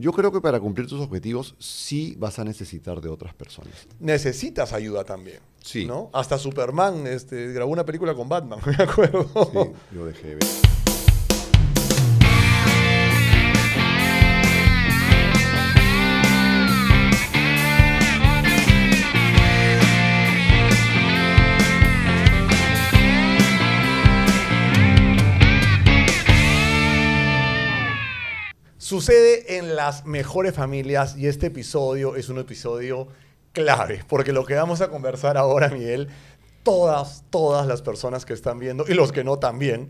Yo creo que para cumplir tus objetivos sí vas a necesitar de otras personas. Necesitas ayuda también. Sí. ¿no? Hasta Superman este, grabó una película con Batman, me acuerdo. Sí, yo dejé de ver. Sucede en las mejores familias y este episodio es un episodio clave, porque lo que vamos a conversar ahora, Miguel, todas, todas las personas que están viendo y los que no también,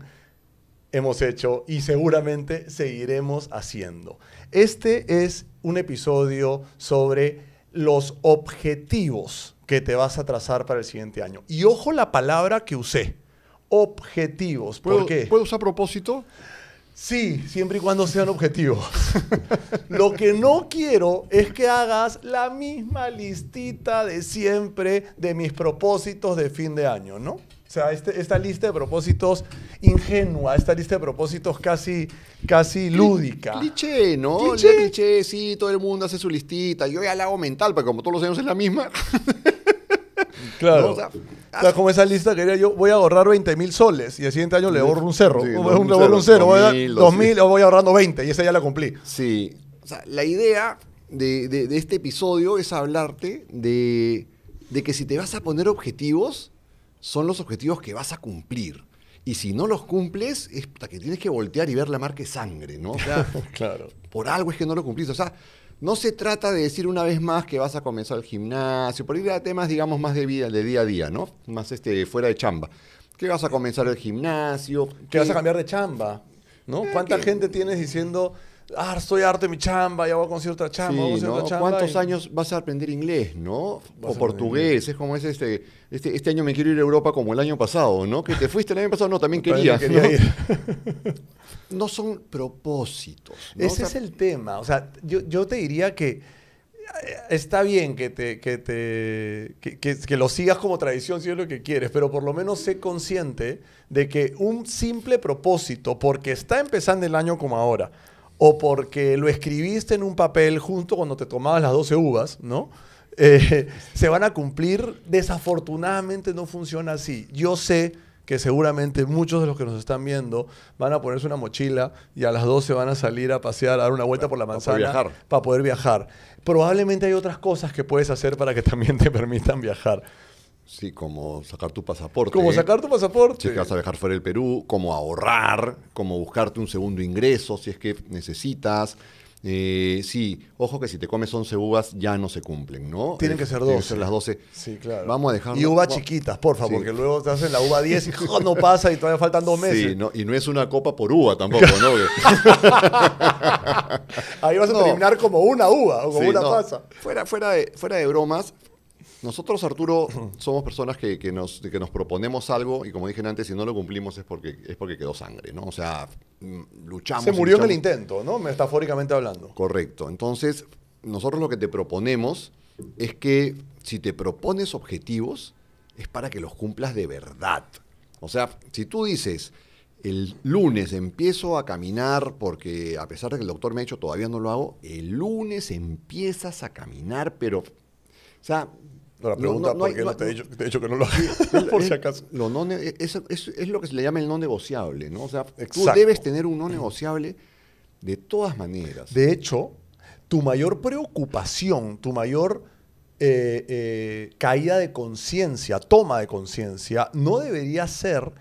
hemos hecho y seguramente seguiremos haciendo. Este es un episodio sobre los objetivos que te vas a trazar para el siguiente año. Y ojo la palabra que usé, objetivos. porque ¿Puedo usar propósito? Sí, siempre y cuando sean objetivos. Lo que no quiero es que hagas la misma listita de siempre de mis propósitos de fin de año, ¿no? O sea, este, esta lista de propósitos ingenua, esta lista de propósitos casi, casi lúdica. Cliché, ¿no? Cliché. cliché, sí, todo el mundo hace su listita. Yo ya la hago mental, pero como todos los años es la misma. Claro. O sea, como esa lista que quería yo, voy a ahorrar 20 mil soles y el siguiente año le ahorro un cerro. le ahorro un cerro, voy a mil o voy ahorrando 20 y esa ya la cumplí. Sí. O sea, la idea de, este episodio es hablarte de, que si te vas a poner objetivos, son los objetivos que vas a cumplir. Y si no los cumples, es hasta que tienes que voltear y ver la marca de sangre, ¿no? O claro. Por algo es que no lo cumpliste. O sea, no se trata de decir una vez más que vas a comenzar el gimnasio, por ir a temas, digamos, más de vida, de día a día, ¿no? Más este, fuera de chamba. ¿Qué vas a comenzar el gimnasio? Que vas a cambiar de chamba? ¿No? Eh, ¿Cuánta gente tienes diciendo ah, estoy harto de mi chamba, ya voy a conseguir otra chamba. Sí, ¿no? ¿Cuántos años vas a aprender inglés, no? o portugués, es como ese, este, este, este, año me quiero ir a Europa como el año pasado, ¿no? Que te fuiste el año pasado, no, también quería. ¿no? son propósitos. Ese es el tema, o sea, yo, te diría que eh, está bien que te, te que, lo sigas como tradición si es lo que quieres, pero por lo menos sé consciente de que un simple propósito, porque está empezando el año como ahora, o porque lo escribiste en un papel junto cuando te tomabas las 12 uvas, ¿no? Eh, se van a cumplir. Desafortunadamente no funciona así. Yo sé que seguramente muchos de los que nos están viendo van a ponerse una mochila y a las 12 van a salir a pasear, a dar una vuelta por la manzana viajar. Para poder viajar. Probablemente hay otras cosas que puedes hacer para que también te permitan viajar. Sí, como sacar tu pasaporte. Como sacar tu pasaporte. Si vas a dejar fuera el Perú, como ahorrar, como buscarte un segundo ingreso si es que necesitas. Eh, sí, ojo que si te comes 11 uvas ya no se cumplen, ¿no? Tienen que eh, ser 12. ser las 12. Sí, claro. Vamos a dejar. Y uvas chiquitas, por favor, porque luego te hacen la uva 10 y no pasa y todavía faltan dos meses. Sí, no, y no es una copa por uva tampoco, ¿no? Ahí vas a terminar como una uva o como una pasa. Fuera, fuera, fuera de bromas, nosotros, Arturo, somos personas que, nos, nos proponemos algo y como dije antes, si no lo cumplimos es porque, es porque quedó sangre, ¿no? O sea, mm, luchamos. Se murió en el intento, ¿no? Metafóricamente hablando. Correcto. Entonces, nosotros lo que te proponemos es que si te propones objetivos, es para que los cumplas de verdad. O sea, si tú dices, el lunes empiezo a caminar porque a pesar de que el doctor me ha hecho todavía no lo hago, el lunes empiezas a caminar, pero... O sea, no, la pregunta, ¿por qué no, te, he dicho, que no lo hagas? por si acaso. es, lo que se le llama el no negociable, ¿no? O sea, tú debes tener un no negociable de todas maneras. De hecho, tu mayor preocupación, tu mayor eh, eh, caída de conciencia, toma de conciencia, no debería ser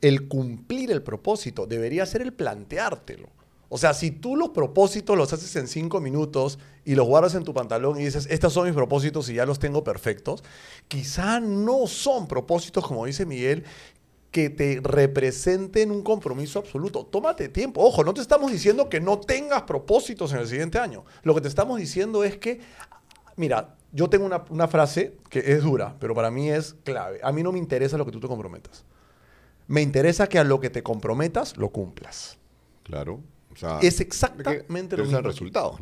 el cumplir el propósito, debería ser el planteártelo. O sea, si tú los propósitos los haces en cinco minutos y los guardas en tu pantalón y dices, estos son mis propósitos y ya los tengo perfectos, quizá no son propósitos, como dice Miguel, que te representen un compromiso absoluto. Tómate tiempo. Ojo, no te estamos diciendo que no tengas propósitos en el siguiente año. Lo que te estamos diciendo es que, mira, yo tengo una, frase que es dura, pero para mí es clave. A mí no me interesa lo que tú te comprometas. Me interesa que a lo que te comprometas lo cumplas. Claro. es exactamente lo mismo. resultados.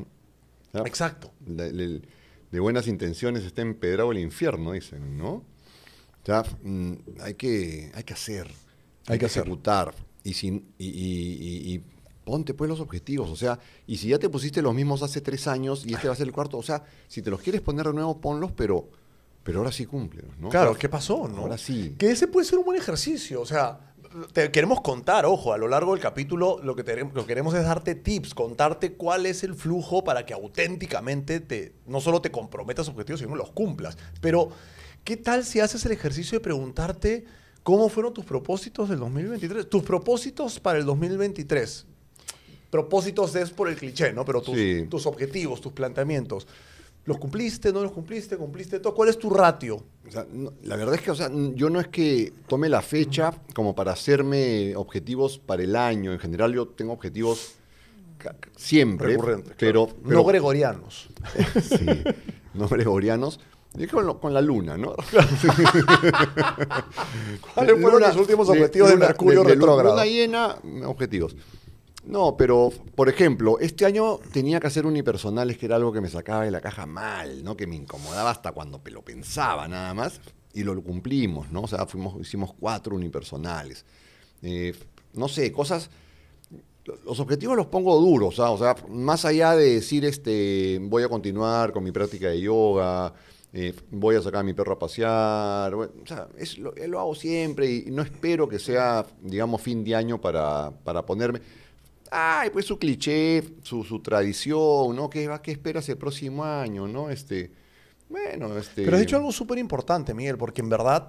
Ah, Exacto. de buenas intenciones está empedrado el infierno, dicen, ¿no? O mm, hay, que, hay que hacer, hay, que ejecutar. Y, sin, y, ponte pues los objetivos, o sea, y si ya te pusiste los mismos hace tres años y este va a ser el cuarto, o sea, si te los quieres poner de nuevo, ponlos, pero, pero ahora sí cumple ¿no? Claro, ¿qué pasó, no? Ahora sí. Que ese puede ser un buen ejercicio, o sea, te queremos contar, ojo, a lo largo del capítulo lo que, queremos es darte tips, contarte cuál es el flujo para que auténticamente te, no solo te comprometas objetivos, sino los cumplas. Pero, ¿qué tal si haces el ejercicio de preguntarte cómo fueron tus propósitos del 2023? Tus propósitos para el 2023. Propósitos es por el cliché, ¿no? Pero tus, tus objetivos, tus planteamientos. ¿Los cumpliste? ¿No los cumpliste? ¿Cumpliste todo? ¿Cuál es tu ratio? la verdad es que sea, yo no es que tome la fecha como para hacerme objetivos para el año. En general yo tengo objetivos siempre. pero, No gregorianos. sí, no gregorianos. Y con, con, la luna, ¿no? ¿Cuáles fueron los últimos objetivos de, de Mercurio retrógrado? Luna llena, objetivos. No, pero, por ejemplo, este año tenía que hacer unipersonales, que era algo que me sacaba de la caja mal, ¿no? Que me incomodaba hasta cuando lo pensaba nada más. Y lo cumplimos, ¿no? O sea, fuimos, hicimos cuatro unipersonales. Eh, no sé, cosas. Los objetivos los pongo duros, ¿ah? o sea, más allá de decir, este, voy a continuar con mi práctica de yoga, eh, voy a sacar a mi perro a pasear. o sea, lo, hago siempre y no espero que sea, digamos, fin de año para ponerme ay, pues su cliché, su, tradición, ¿no? ¿Qué, va, ¿Qué esperas el próximo año, no? Este, bueno, este... Pero has dicho algo súper importante, Miguel, porque en verdad,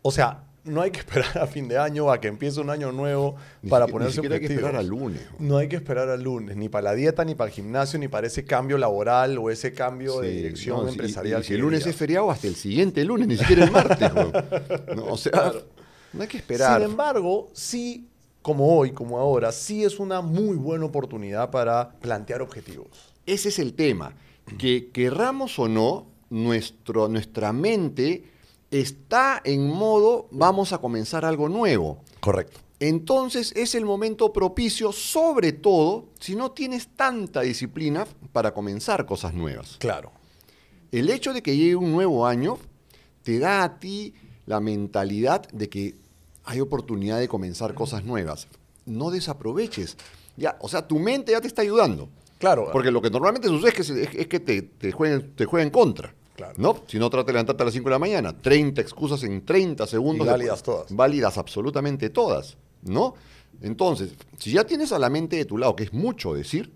o sea, no hay que esperar a fin de año, a que empiece un año nuevo para ponerse ni No hay que esperar al lunes. No hay que esperar al lunes, ni para la dieta, ni para el gimnasio, ni para ese cambio laboral o ese cambio de dirección empresarial. si el lunes es feriado, hasta el siguiente lunes, ni siquiera el martes. no, o sea, no hay que esperar. Sin embargo, sí como hoy, como ahora, sí es una muy buena oportunidad para plantear objetivos. Ese es el tema, que querramos o no, nuestro, nuestra mente está en modo vamos a comenzar algo nuevo. Correcto. Entonces es el momento propicio, sobre todo si no tienes tanta disciplina para comenzar cosas nuevas. Claro. El hecho de que llegue un nuevo año te da a ti la mentalidad de que hay oportunidad de comenzar cosas nuevas. No desaproveches. Ya, o sea, tu mente ya te está ayudando. Claro. Porque lo que normalmente sucede es que, es, que te, te, en contra. Claro. ¿No? Si no, trata de levantarte a las 5 de la mañana. 30 excusas en 30 segundos. válidas todas. Válidas absolutamente todas. ¿No? Entonces, si ya tienes a la mente de tu lado, que es mucho decir,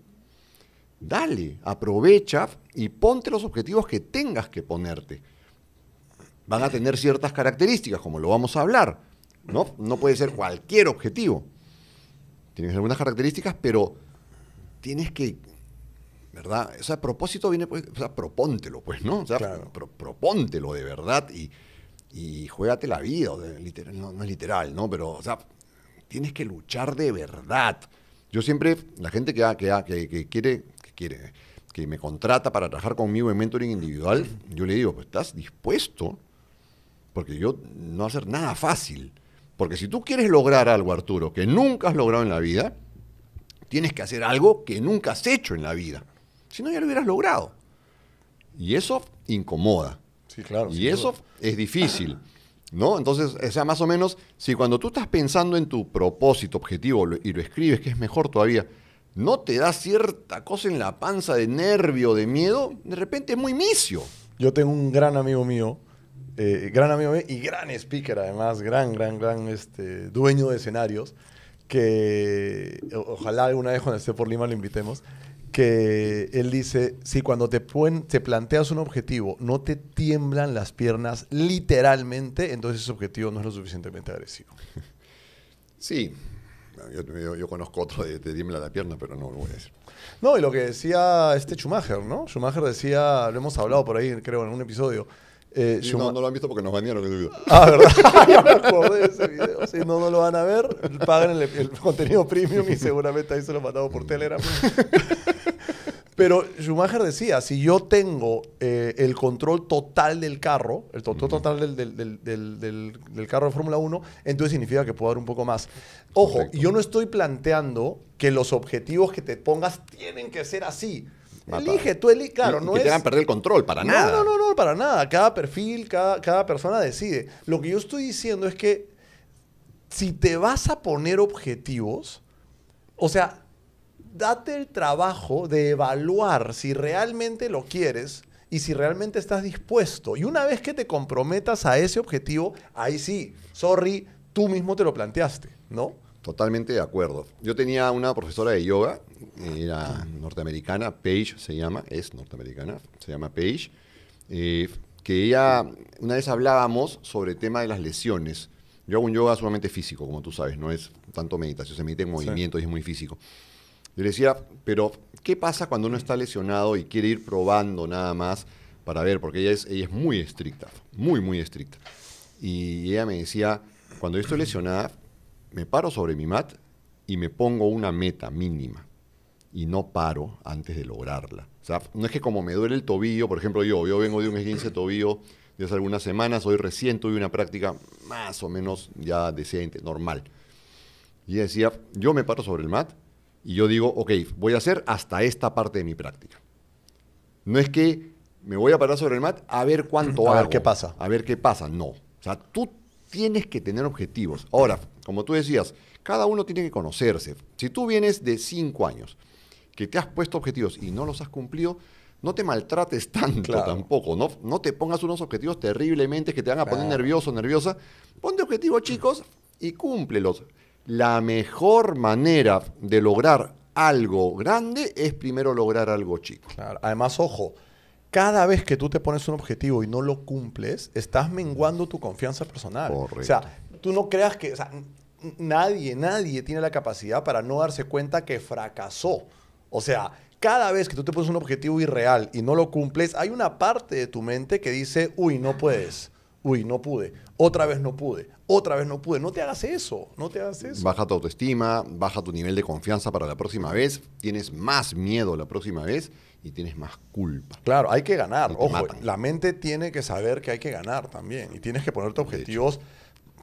dale, aprovecha y ponte los objetivos que tengas que ponerte. Van a tener ciertas características, como lo vamos a hablar. ¿no? puede ser cualquier objetivo. Tienes algunas características, pero tienes que, ¿verdad? O sea, propósito viene, pues, o sea, propóntelo, pues, ¿no? O sea, propóntelo de verdad y, juégate la vida, no, es literal, ¿no? Pero, o sea, tienes que luchar de verdad. Yo siempre, la gente que, que, que, que quiere, que quiere, que me contrata para trabajar conmigo en mentoring individual, yo le digo, pues, ¿estás dispuesto? Porque yo no hacer a nada fácil. Porque si tú quieres lograr algo, Arturo, que nunca has logrado en la vida, tienes que hacer algo que nunca has hecho en la vida. Si no, ya lo hubieras logrado. Y eso incomoda. Sí, claro. Y eso es difícil. ¿No? Entonces, sea, más o menos, si cuando tú estás pensando en tu propósito, objetivo y lo escribes, que es mejor todavía, no te da cierta cosa en la panza de nervio, de miedo, de repente es muy misio. Yo tengo un gran amigo mío eh, gran amigo mío y gran speaker, además, gran, gran, gran este, dueño de escenarios, que ojalá alguna vez cuando esté por Lima lo invitemos, que él dice, si cuando te, te planteas un objetivo no te tiemblan las piernas literalmente, entonces ese objetivo no es lo suficientemente agresivo. Sí, yo, conozco otro de, te tiembla la pierna, pero no lo voy a decir. No, y lo que decía este Schumacher, ¿no? Schumacher decía, lo hemos hablado por ahí, creo, en un episodio, eh, no, lo han visto porque nos vendieron el video. Ah, ¿verdad? me ese video. Si no, no lo van a ver. Pagan el, contenido premium y seguramente ahí se lo mandado por Telegram. Pero Schumacher decía, si yo tengo eh, el control total del carro, el control total del, carro de Fórmula 1, entonces significa que puedo dar un poco más. Ojo, yo no estoy planteando que los objetivos que te pongas tienen que ser así. Elige, tú elige, claro, no que te perder el control, para nada. No, no, no, para nada. Cada perfil, cada, cada persona decide. Lo que yo estoy diciendo es que si te vas a poner objetivos, o sea, date el trabajo de evaluar si realmente lo quieres y si realmente estás dispuesto. Y una vez que te comprometas a ese objetivo, ahí sí, sorry, tú mismo te lo planteaste, ¿no? Totalmente de acuerdo. Yo tenía una profesora de yoga, era norteamericana, Paige se llama, es norteamericana, se llama Paige, eh, que ella, una vez hablábamos sobre el tema de las lesiones. Yo hago un yoga sumamente físico, como tú sabes, no es tanto meditación, se medita en movimiento y es muy físico. Yo le decía, pero ¿qué pasa cuando uno está lesionado y quiere ir probando nada más para ver? Porque ella es, ella es muy estricta, muy, muy estricta. Y ella me decía, cuando yo estoy lesionada, me paro sobre mi mat y me pongo una meta mínima y no paro antes de lograrla. O sea, no es que como me duele el tobillo, por ejemplo yo, yo vengo de un esguince de tobillo de hace algunas semanas, hoy recién tuve una práctica más o menos ya decente, normal. Y decía, yo me paro sobre el mat y yo digo, ok, voy a hacer hasta esta parte de mi práctica. No es que me voy a parar sobre el mat a ver cuánto hago. A ver qué pasa. A ver qué pasa, no. O sea, tú tienes que tener objetivos. Ahora, como tú decías, cada uno tiene que conocerse. Si tú vienes de cinco años, que te has puesto objetivos y no los has cumplido, no te maltrates tanto tampoco, no, no te pongas unos objetivos terriblemente que te van a poner nervioso, nerviosa. Ponte objetivos, chicos, y cúmplelos. La mejor manera de lograr algo grande es primero lograr algo chico. Además, ojo, cada vez que tú te pones un objetivo y no lo cumples, estás menguando tu confianza personal. Correcto. O sea, tú no creas que, o sea, nadie, nadie tiene la capacidad para no darse cuenta que fracasó. O sea, cada vez que tú te pones un objetivo irreal y no lo cumples, hay una parte de tu mente que dice, uy, no puedes, uy, no pude, otra vez no pude, otra vez no pude. No te hagas eso, no te hagas eso. Baja tu autoestima, baja tu nivel de confianza para la próxima vez, tienes más miedo la próxima vez y tienes más culpa. Claro, hay que ganar. Ojo, la mente tiene que saber que hay que ganar también y tienes que ponerte objetivos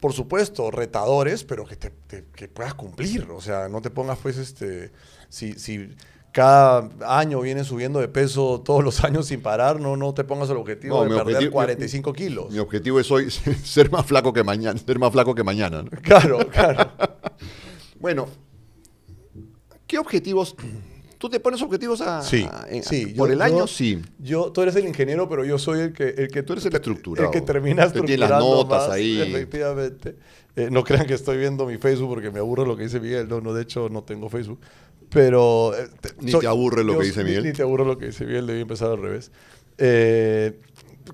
por supuesto, retadores, pero que, te, puedas cumplir. O sea, no te pongas pues este, si, cada año vienes subiendo de peso todos los años sin parar, no, no te pongas el objetivo de perder 45 kilos. Mi objetivo es hoy ser más flaco que mañana, ser más flaco que mañana. Claro, claro. bueno, ¿qué objetivos ¿Tú te pones objetivos a, sí, por el año? sí. Yo, tú eres el ingeniero, pero yo soy el que... El que tú eres el estructurado. El que termina las notas ahí. Efectivamente. Eh, no crean que estoy viendo mi Facebook porque me aburre lo que dice Miguel. No, no de hecho no tengo Facebook. Pero... Eh, ni te aburre lo que dice Miguel. Ni, te aburre lo que dice Miguel. Debí empezar al revés. Eh,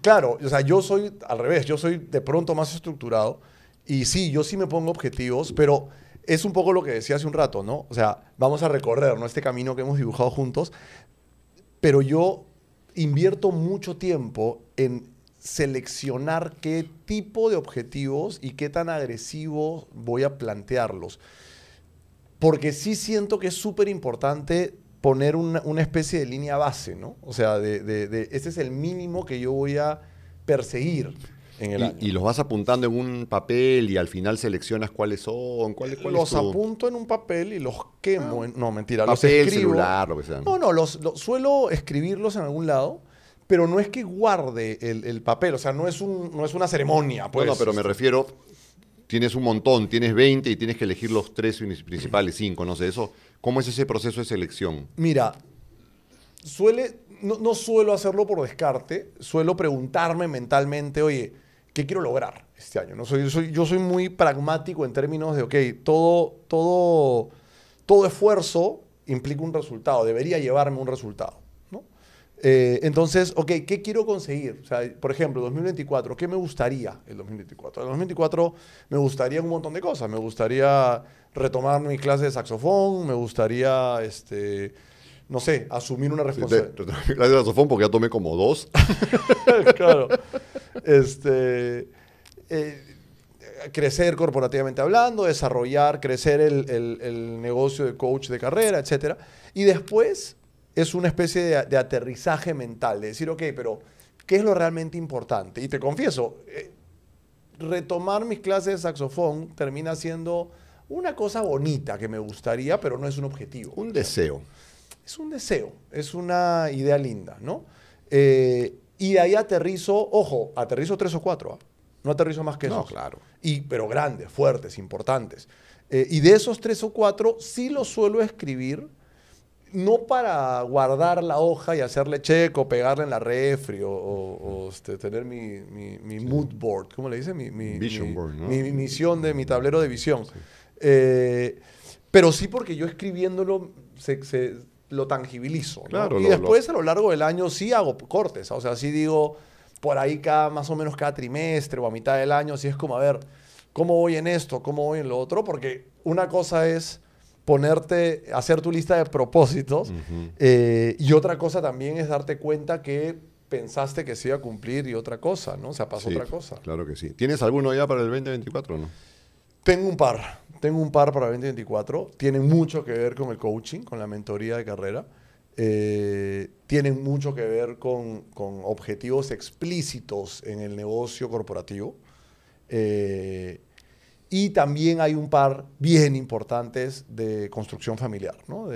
claro, o sea, yo soy al revés. Yo soy de pronto más estructurado. Y sí, yo sí me pongo objetivos, pero es un poco lo que decía hace un rato, ¿no? O sea, vamos a recorrer ¿no? este camino que hemos dibujado juntos, pero yo invierto mucho tiempo en seleccionar qué tipo de objetivos y qué tan agresivos voy a plantearlos. Porque sí siento que es súper importante poner una, especie de línea base, ¿no? O sea, de, de, este es el mínimo que yo voy a perseguir y, los vas apuntando en un papel y al final seleccionas cuáles son, cuáles cuál Los apunto en un papel y los quemo. Ah. no, mentira, los escribo. celular, lo que sea. No, no, los, suelo escribirlos en algún lado pero no es que guarde el, papel, o sea, no es, un, no es una ceremonia. Pues. No, pero me refiero, tienes un montón, tienes 20 y tienes que elegir los tres principales, cinco, no sé, eso. ¿Cómo es ese proceso de selección? Mira, suele, no, no suelo hacerlo por descarte, suelo preguntarme mentalmente, oye, ¿qué quiero lograr este año? ¿no? Soy, soy, yo soy muy pragmático en términos de, ok, todo, todo, todo esfuerzo implica un resultado, debería llevarme un resultado. Eh, entonces, ok, ¿qué quiero conseguir? O sea, por ejemplo, 2024, ¿qué me gustaría el 2024? El 2024 me gustaría un montón de cosas. Me gustaría retomar mi clase de saxofón, me gustaría este, no sé, asumir una responsabilidad. Sí, porque ya tomé como dos. claro. Este, eh, crecer corporativamente hablando, desarrollar, crecer el, negocio de coach de carrera, etc. Y después es una especie de, aterrizaje mental, de decir, ok, pero ¿qué es lo realmente importante? Y te confieso, eh, retomar mis clases de saxofón termina siendo una cosa bonita que me gustaría, pero no es un objetivo. Un deseo es un deseo, es una idea linda, ¿no? Eh, y de ahí aterrizo, ojo, aterrizo tres o cuatro, ¿ah? no aterrizo más que eso. No, claro. Y, pero grandes, fuertes, importantes. Eh, y de esos tres o cuatro, sí los suelo escribir, no para guardar la hoja y hacerle checo, pegarle en la refri o, este, tener mi, mood board, ¿cómo le dice? Mi, Vision board, Mi, misión de mi tablero de visión. Eh, pero sí porque yo escribiéndolo se, lo tangibilizo. y después a lo largo del año sí hago cortes, o sea, sí digo, por ahí cada, más o menos cada trimestre o a mitad del año, sí es como, a ver, ¿cómo voy en esto? ¿Cómo voy en lo otro? Porque una cosa es ponerte, hacer tu lista de propósitos eh, y otra cosa también es darte cuenta que pensaste que se iba a cumplir y otra cosa, ¿no? O sea, pasó otra cosa. Claro que sí. ¿Tienes alguno ya para el 2024 no? Tengo un par. Tengo un par para 2024. Tienen mucho que ver con el coaching, con la mentoría de carrera. Eh, tienen mucho que ver con, objetivos explícitos en el negocio corporativo. Eh, y también hay un par bien importantes de construcción familiar, ¿no?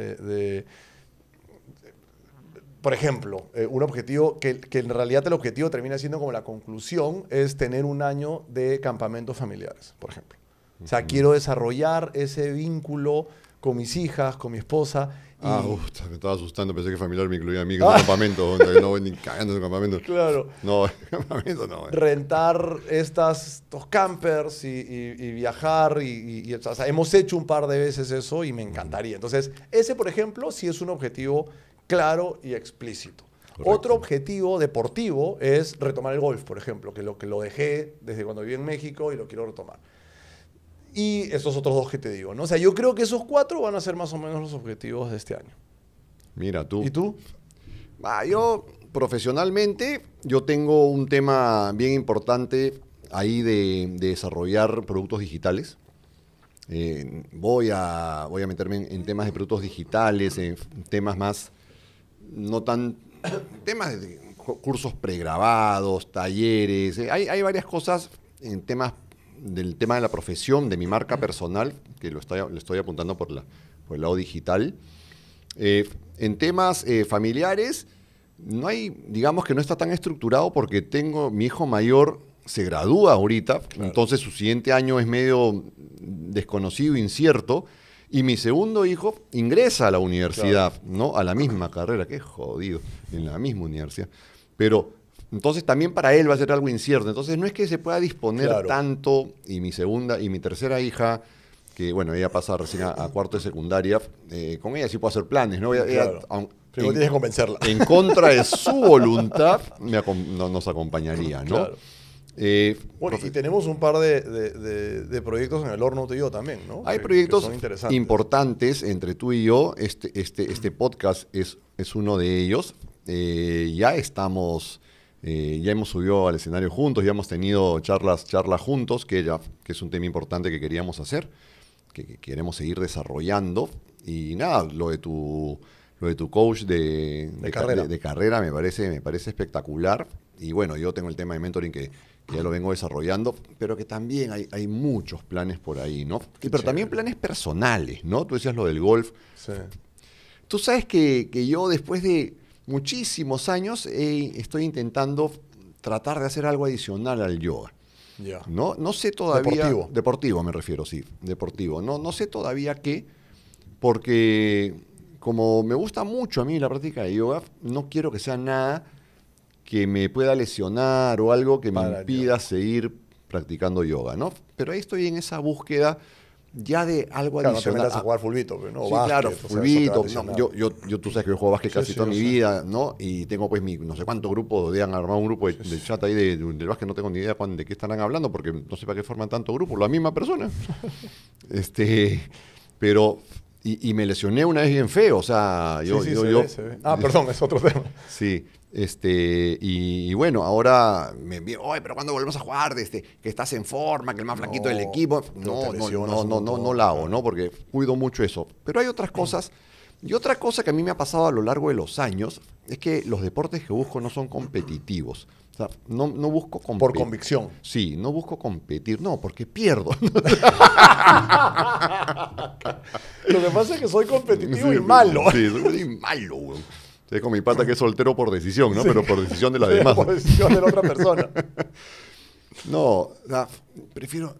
por ejemplo, eh, un objetivo que, en realidad el objetivo termina siendo como la conclusión es tener un año de campamentos familiares, por ejemplo. O sea, quiero desarrollar ese vínculo con mis hijas, con mi esposa. Y... Ah, me estaba asustando, pensé que familiar me incluía a mí en el campamento, donde no voy ni cagando en el campamento. Claro. No, campamento no. Eh. Rentar estas, estos campers y, viajar, y, o sea, hemos hecho un par de veces eso y me encantaría. Entonces, ese, por ejemplo, sí es un objetivo claro y explícito. Otro objetivo deportivo es retomar el golf, por ejemplo, que lo, que lo dejé desde cuando viví en México y lo quiero retomar y esos otros dos que te digo, ¿no? O sea, yo creo que esos cuatro van a ser más o menos los objetivos de este año. Mira, tú. ¿Y tú? yo, profesionalmente, yo tengo un tema bien importante ahí de, desarrollar productos digitales. Eh, voy, a, voy a meterme en, temas de productos digitales, en temas más, no tan, temas de cursos pregrabados, talleres, eh, hay, hay varias cosas en temas del tema de la profesión, de mi marca personal, que lo estoy, le estoy apuntando por, la, por el lado digital. Eh, en temas eh, familiares, no hay, digamos que no está tan estructurado porque tengo, mi hijo mayor se gradúa ahorita, entonces su siguiente año es medio desconocido, incierto, y mi segundo hijo ingresa a la universidad, ¿no? A la misma carrera, qué jodido, en la misma universidad. Pero entonces también para él va a ser algo incierto. Entonces no es que se pueda disponer tanto y mi segunda y mi tercera hija que bueno, ella pasa recién a, cuarto de secundaria, eh, con ella sí puedo hacer planes, ¿no? claro. Pero tienes que convencerla. En contra de su voluntad, nos acompañaría, ¿no? Eh, bueno, y tenemos un par de, proyectos en el horno tú y yo también, ¿no? Hay proyectos importantes entre tú y yo. Este, este, este podcast es, es uno de ellos. Eh, ya estamos eh, ya hemos subido al escenario juntos, ya hemos tenido charlas, charlas juntos, que, ya, que es un tema importante que queríamos hacer, que, queremos seguir desarrollando. Y nada, lo de tu lo de tu coach de, carrera. me parece, me parece espectacular. Y bueno, yo tengo el tema de mentoring que, ya lo vengo desarrollando, pero que también hay, muchos planes por ahí, ¿no? pero también planes personales, ¿no? Tú decías lo del golf. Sí. Tú sabes que yo después de muchísimos años eh, estoy intentando tratar de hacer algo adicional al yoga. No, no sé todavía. Deportivo. Deportivo me refiero, sí. Deportivo. No, no sé todavía qué, porque como me gusta mucho a mí la práctica de yoga, no quiero que sea nada que me pueda lesionar o algo que me impida seguir practicando yoga, ¿no? Pero ahí estoy en esa búsqueda ya de algo claro, adicional. no te metas a ah, jugar fulbito, pero pues, no, sí, claro, fulbito. no, yo, yo, yo, tú sabes que yo juego básquet casi toda mi vida, ¿no? Y tengo pues mi, no sé cuántos grupos, de han armado un grupo de, chat ahí del básquet, no tengo ni idea de qué estarán hablando, porque no sé para qué forman tanto grupo, la misma persona. este, pero y, me lesioné una vez bien feo, o sea, yo... Sí, sí, yo, Ah, perdón, es otro tema. Sí, este, y, bueno, ahora me envío, oye, pero cuando volvemos a jugar, este, que estás en forma, que el más flaquito del equipo. No, no, no, no, no, no la hago, ¿no? Porque cuido mucho eso. Pero hay otras mm. cosas. Y otra cosa que a mí me ha pasado a lo largo de los años es que los deportes que busco no son competitivos. O sea, no, busco competir. Por convicción. Sí, no busco competir. No, porque pierdo. lo que pasa es que soy competitivo y malo. Sí, soy malo, güey. Estoy con mi pata que es soltero por decisión, ¿no? Pero por decisión de la demás. Por decisión de la otra persona. no, prefiero.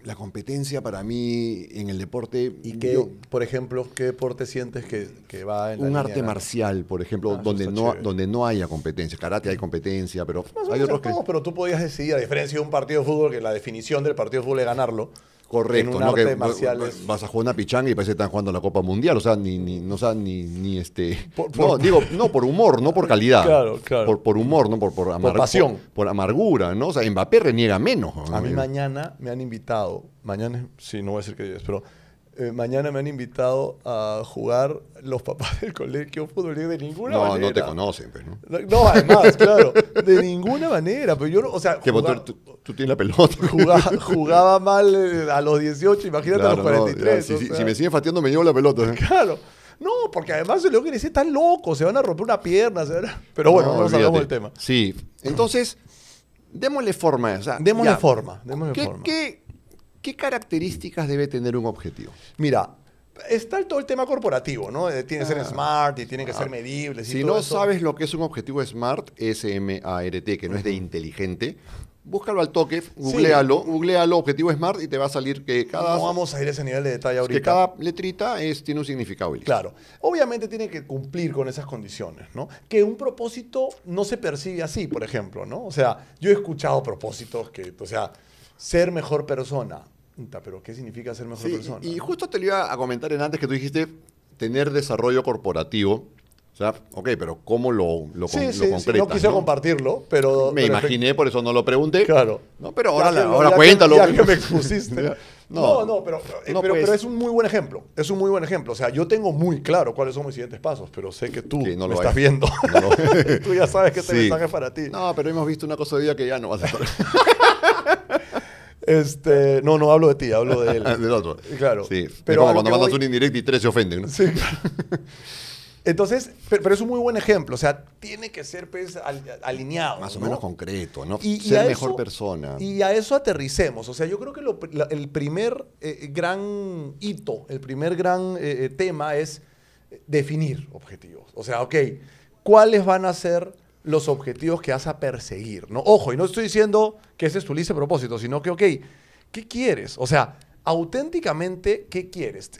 la, competencia para mí en el deporte. ¿Y qué, por ejemplo, qué deporte sientes que, va en la Un arte marcial, por ejemplo, ah, donde, no, donde no haya competencia. Karate hay competencia, pero hay otros que. pero tú podías decidir, a diferencia de un partido de fútbol, que la definición del partido de fútbol es ganarlo. Correcto, ¿no? vas a jugar una pichanga y parece que están jugando la Copa Mundial, o sea, ni, ni, no, ni, ni este... digo, no, por humor, no por calidad. Por, por humor, no por, por, por pasión. Por, amargura, ¿no? O sea, Mbappé reniega menos. A mí mañana me han invitado, mañana, sí, no voy a decir que es, pero eh, mañana me han invitado a jugar los papás del colegio fútbol de ninguna manera. No, no te conocen, pues, ¿no? No, además, claro, de ninguna manera. Pero yo, o sea, tú, tienes la pelota. Jugaba, mal eh, a los 18, imagínate a los 43. si, me siguen fateando, me llevo la pelota. ¿eh? Claro. No, porque además lo que dice están locos, se van a romper una pierna. Pero bueno, no, sabemos hablamos del tema. Sí. Entonces, démosle forma. O sea, démosle forma. forma. ¿qué, ¿Qué características debe tener un objetivo? Mira, está todo el tema corporativo, ¿no? Eh, tiene que ser ah, smart y tiene que ser medible. si no sabes lo que es un objetivo smart, S-M-A-R-T, que no es de inteligente, búscalo al toque, googlealo, googlealo objetivo smart y te va a salir que cada... No vamos a ir a ese nivel de detalle ahorita. Que cada letrita es, tiene un significado. Claro. Obviamente tiene que cumplir con esas condiciones, ¿no? Que un propósito no se percibe así, por ejemplo, ¿no? O sea, yo he escuchado propósitos que, o sea, ser mejor persona, pero ¿qué significa ser mejor persona? Y, justo te lo iba a comentar en antes que tú dijiste tener desarrollo corporativo. O sea, ok, pero ¿cómo lo, lo, sí, No quise compartirlo, pero... Me imaginé, por eso no lo pregunté. Claro. No, pero ahora, cuéntalo. me expusiste. No, no, pero, eh, pues. es un muy buen ejemplo. Es un muy buen ejemplo. O sea, yo tengo muy claro cuáles son mis siguientes pasos, pero sé que tú no me estás viendo. tú ya sabes que este mensaje es para ti. No, pero hemos visto una cosa de vida que ya no vas a estar. Este, no, no hablo de ti, hablo de él. Del otro. Claro. Sí. Pero cuando mandas un indirecto y tres se ofenden, ¿no? Sí, Entonces, pero, es un muy buen ejemplo. O sea, tiene que ser pues, alineado. Más o menos concreto, ¿no? Y, ser mejor persona. Y a eso aterricemos. O sea, yo creo que el primer eh, eh, gran hito, el primer gran eh, tema es definir objetivos. O sea, ok, ¿cuáles van a ser los objetivos que vas a perseguir, ¿no? Ojo, y no estoy diciendo que ese es tu lice propósito, sino que, ok, ¿qué quieres? O sea, auténticamente, ¿qué quieres?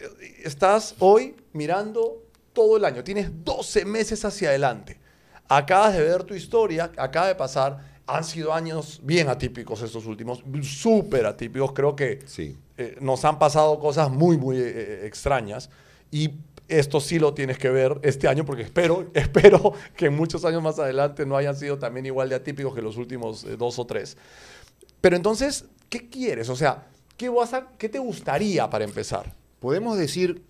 Estás hoy mirando todo el año, tienes 12 meses hacia adelante. Acabas de ver tu historia, acaba de pasar, han sido años bien atípicos estos últimos, súper atípicos, creo que sí. Eh, nos han pasado cosas muy, muy eh, extrañas. Y esto sí lo tienes que ver este año porque espero, espero que muchos años más adelante no hayan sido también igual de atípicos que los últimos eh, dos o tres. Pero entonces, ¿qué quieres? O sea, ¿qué, ¿qué te gustaría para empezar? Podemos decir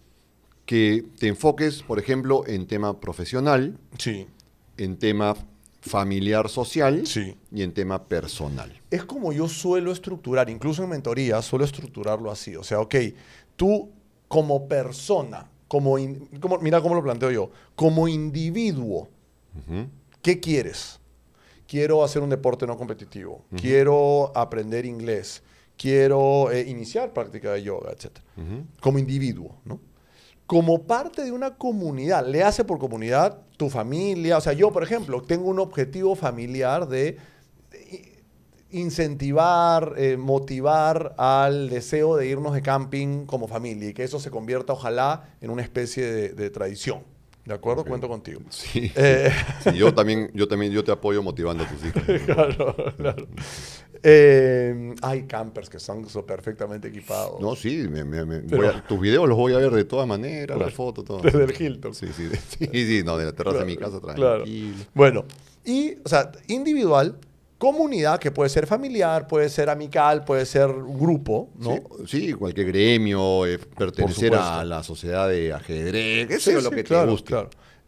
que te enfoques, por ejemplo, en tema profesional, sí. en tema familiar social sí. y en tema personal. Es como yo suelo estructurar, incluso en mentoría suelo estructurarlo así. O sea, ok, tú como persona, como, mira cómo lo planteo yo, como individuo, ¿qué quieres? Quiero hacer un deporte no competitivo, quiero aprender inglés, quiero eh, iniciar práctica de yoga, etc. Como individuo, ¿no? Como parte de una comunidad, le hace por comunidad tu familia, o sea, yo, por ejemplo, tengo un objetivo familiar de incentivar, eh, motivar al deseo de irnos de camping como familia y que eso se convierta, ojalá, en una especie de, tradición. ¿De acuerdo? Cuento contigo. Eh. Sí. yo, también, yo también yo te apoyo motivando a tus hijos. claro, claro. Eh, hay campers que son, perfectamente equipados. No, sí, tus videos los voy a ver de todas maneras, las fotos, todo. Desde el Hilton. Sí, sí, sí, sí, no, de la terraza de mi casa, tranquilo. Bueno, y, o sea, individual, comunidad, que puede ser familiar, puede ser amical, puede ser grupo, ¿no? Sí, cualquier gremio, eh, pertenecer a la sociedad de ajedrez, eso es lo que te guste.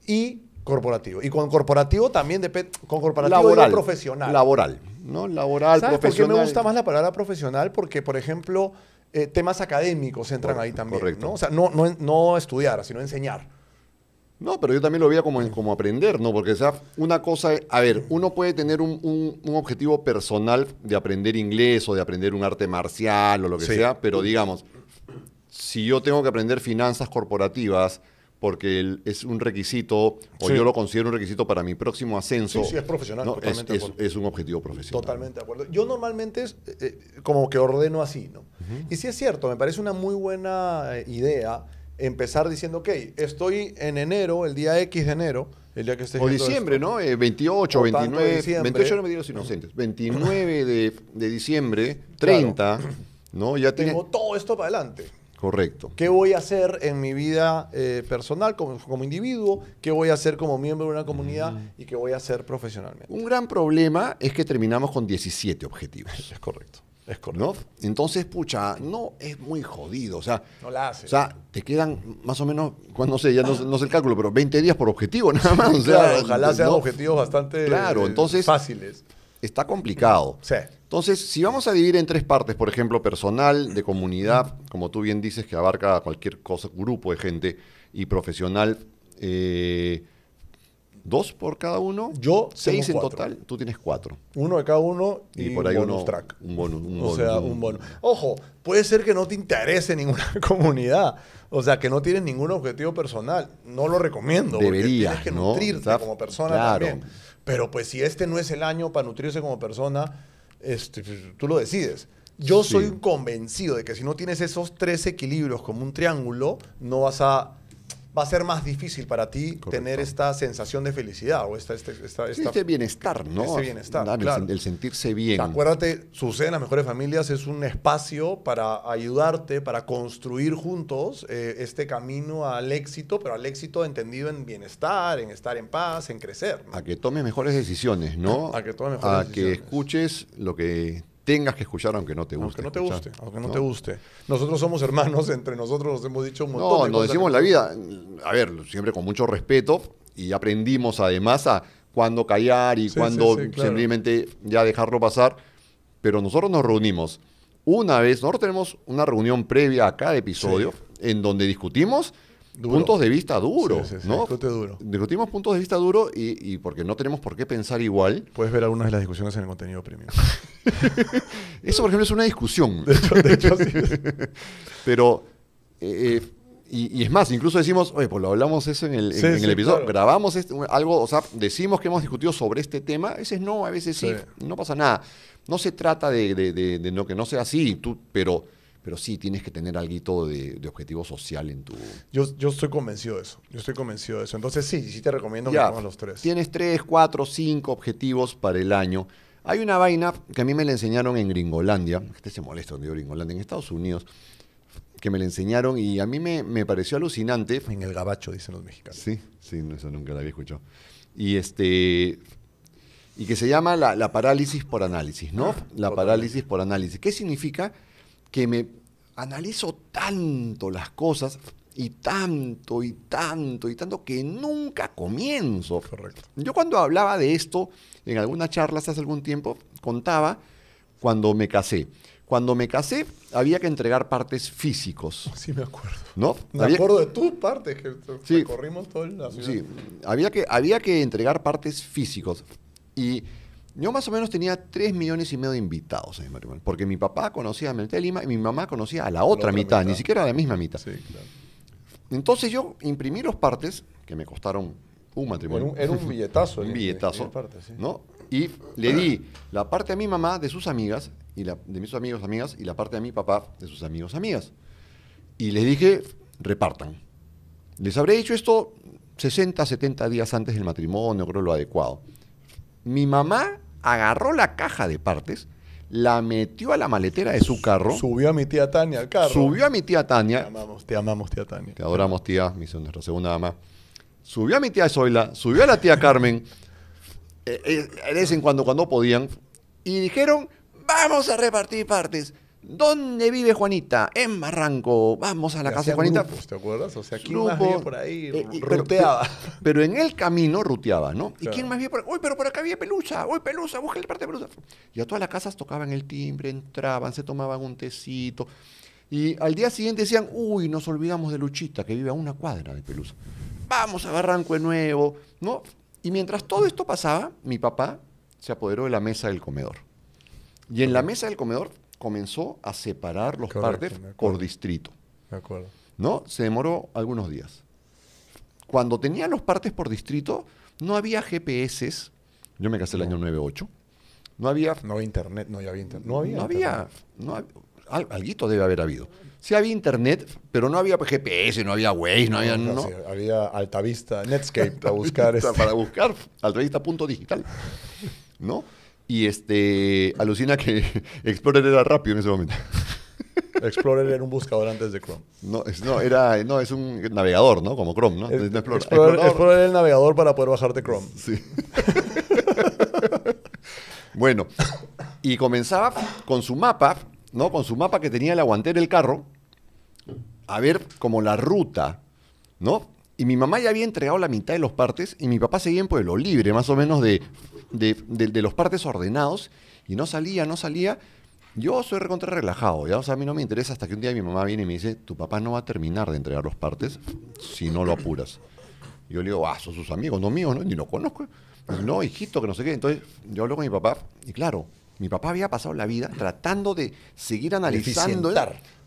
Y corporativo. Y con corporativo también depende, con corporativo laboral, profesional. Laboral, ¿no? Laboral, ¿Sabes profesional. por qué me gusta más la palabra profesional? Porque, por ejemplo, eh, temas académicos entran ahí también, correcto. ¿no? O sea, no, no, no estudiar, sino enseñar. No, pero yo también lo veía como, como aprender, ¿no? Porque, o sea, una cosa, a ver, uno puede tener un, objetivo personal de aprender inglés o de aprender un arte marcial o lo que sea, pero digamos, si yo tengo que aprender finanzas corporativas, porque es un requisito, o yo lo considero un requisito para mi próximo ascenso. Sí, sí es profesional. totalmente es, es, un objetivo profesional. Totalmente de acuerdo. Yo normalmente es, eh, eh, como que ordeno así, ¿no? Y sí es cierto, me parece una muy buena eh, idea empezar diciendo, ok, estoy en enero, el día X de enero, el día que esté O diciembre, ¿no? 28, eh, 29, no me inocentes, 29 de, diciembre, 30, ¿no? Ya tengo todo esto para adelante. Correcto. ¿Qué voy a hacer en mi vida eh, personal como, como, individuo? ¿Qué voy a hacer como miembro de una comunidad? Mm. ¿Y qué voy a hacer profesionalmente? Un gran problema es que terminamos con 17 objetivos. es correcto. Es Entonces, pucha, no es muy jodido. O sea, O sea, te quedan más o menos, no sé, ya no, sé el cálculo, pero 20 días por objetivo nada más. O sea, ojalá sean objetivos bastante claro, eh, fáciles. Está complicado. Entonces, si vamos a dividir en tres partes, por ejemplo, personal, de comunidad, como tú bien dices, que abarca cualquier cosa, grupo de gente, y profesional, eh, dos por cada uno. Yo seis en total. Tú tienes cuatro. Uno de cada uno y, por ahí un bonus track. Un O sea, un bonus. Ojo, puede ser que no te interese ninguna comunidad. O sea, que no tienes ningún objetivo personal. No lo recomiendo. Porque tienes que nutrirte como persona también. Pero pues si este no es el año para nutrirse como persona, este, pues, tú lo decides. Yo soy convencido de que si no tienes esos tres equilibrios como un triángulo, no vas a va a ser más difícil para ti tener esta sensación de felicidad o esta, este bienestar, ¿no? Este bienestar, el, sentirse bien. Acuérdate, sucede en las mejores familias, es un espacio para ayudarte, para construir juntos eh, este camino al éxito, pero al éxito entendido en bienestar, en estar en paz, en crecer. A que tomes mejores decisiones, ¿no? A que tomes mejores A que escuches lo que tengas que escuchar aunque no te guste. Aunque no te guste, aunque no, te guste. Nosotros somos hermanos, entre nosotros nos hemos dicho un montón. No, nos decimos la vida, a ver, siempre con mucho respeto y aprendimos además a cuándo callar y cuando cuándo simplemente ya dejarlo pasar. Pero nosotros nos reunimos una vez, nosotros tenemos una reunión previa a cada episodio en donde discutimos puntos de vista duros. ¿no? duro. Discutimos puntos de vista duro y, porque no tenemos por qué pensar igual. Puedes ver algunas de las discusiones en el contenido premium. Eso, por ejemplo, es una discusión. De hecho, sí. Pero, eh, eh, y, es más, incluso decimos, oye, pues lo hablamos eso en el, episodio, grabamos este, algo, o sea, decimos que hemos discutido sobre este tema, a veces no, a veces sí, no pasa nada. No se trata de, que no sea así, tú, pero pero sí tienes que tener algo de, objetivo social en tu... Yo, yo estoy convencido de eso, yo estoy convencido de eso. Entonces sí, sí te recomiendo que pongas los tres. Tienes tres, cuatro, cinco objetivos para el año. Hay una vaina que a mí me la enseñaron en Gringolandia, este se molesta donde Gringolandia, en Estados Unidos, que me la enseñaron y a mí me, me, pareció alucinante. En el gabacho, dicen los mexicanos. Sí, sí, eso nunca la había escuchado. Y este... Y que se llama la parálisis por análisis, ¿no? Ah, la parálisis por análisis. ¿Qué significa? Que me analizo tanto las cosas y tanto y tanto y tanto que nunca comienzo. Yo cuando hablaba de esto en algunas charlas hace algún tiempo, contaba cuando me casé. Cuando me casé había que entregar partes físicos. Sí, me acuerdo. ¿No? Me acuerdo de tus partes que recorrimos todo el Sí, había que, había que entregar partes físicos. Y yo más o menos tenía 3 millones y medio de invitados en mi matrimonio, porque mi papá conocía a de Lima y mi mamá conocía a la otra, mitad, ni siquiera a la misma mitad. Entonces yo imprimí los partes, que me costaron un matrimonio. Era un, billetazo. un billetazo. ¿no? Y le di la parte a mi mamá de sus amigas, y la, de mis amigos, amigas, y la parte a mi papá de sus amigos, amigas. Y les dije, repartan. Les habré dicho esto 60, 70 días antes del matrimonio, creo lo adecuado. Mi mamá agarró la caja de partes, la metió a la maletera de su carro. Subió a mi tía Tania al carro. Subió a mi tía Tania. Te amamos, te amamos, tía Tania. Te adoramos, tía, mi, nuestra segunda dama. Subió a mi tía Zoila, subió a la tía Carmen, eh, eh, de vez en cuando, cuando podían, y dijeron, vamos a repartir partes. ¿Dónde vive Juanita? En Barranco. Vamos a la casa de Juanita. ¿Te acuerdas? O sea, ¿quién más por ahí? Eh, ruteaba. Pero, en el camino ruteaba, ¿no? ¿Y quién más vive por ahí? ¡Uy, pero por acá había Pelusa! ¡Uy, Pelusa! ¡Busca el parte de Pelusa! Y a todas las casas tocaban el timbre, entraban, se tomaban un tecito. Y al día siguiente decían, uy, nos olvidamos de Luchita, que vive a una cuadra de Pelusa. Vamos a Barranco de nuevo, ¿no? Y mientras todo esto pasaba, mi papá se apoderó de la mesa del comedor. Y en la mesa del comedor comenzó a separar los partes por distrito. acuerdo. ¿No? Se demoró algunos días. Cuando tenía los partes por distrito, no había GPS. Yo me casé el año 98. No había. No había internet, no había internet. No había. alguito debe haber habido. Sí había internet, pero no había GPS, no había Waze, no había... No, había Altavista, Netscape para buscar... eso. Para este. buscar, altavista.digital, ¿no? Y este, alucina que Explorer era rápido en ese momento. Explorer era un buscador antes de Chrome. No, es, no, era, no, es un navegador, ¿no? Como Chrome, ¿no? Explorer, era el navegador para poder bajarte Chrome. Sí. bueno, y comenzaba con su mapa, ¿no? Con su mapa que tenía el en el carro, a ver como la ruta, ¿no? Y mi mamá ya había entregado la mitad de los partes y mi papá seguía en Pueblo Libre, más o menos de de, los partes ordenados y no salía, no salía. Yo soy recontra relajado, ¿ya? O sea, a mí no me interesa hasta que un día mi mamá viene y me dice, tu papá no va a terminar de entregar los partes si no lo apuras. Yo le digo, ah, son sus amigos, no míos, ¿no? ni lo conozco. no, hijito, que no sé qué. Entonces, yo hablo con mi papá y claro, mi papá había pasado la vida tratando de seguir analizando.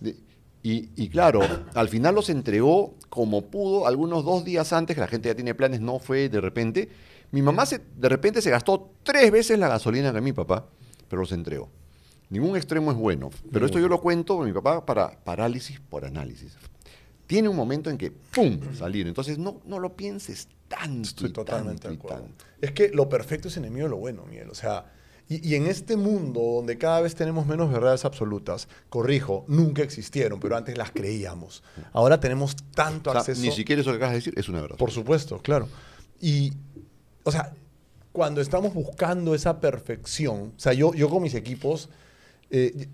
y, y claro, al final los entregó como pudo, algunos dos días antes, que la gente ya tiene planes, no fue de repente mi mamá se, de repente se gastó tres veces la gasolina que mi papá, pero los entregó. Ningún extremo es bueno. Pero esto yo lo cuento, mi papá, para parálisis por análisis. Tiene un momento en que, ¡pum!, salir. Entonces, no, no lo pienses tanto. Estoy totalmente de acuerdo. Es que lo perfecto es enemigo de lo bueno, Miguel. O sea, y, en este mundo donde cada vez tenemos menos verdades absolutas, corrijo, nunca existieron, pero antes las creíamos. Ahora tenemos tanto o acceso. Ni siquiera eso que acabas de decir es una verdad. Por supuesto, claro. Y, o sea, cuando estamos buscando esa perfección, o sea, yo, yo con mis equipos, eh,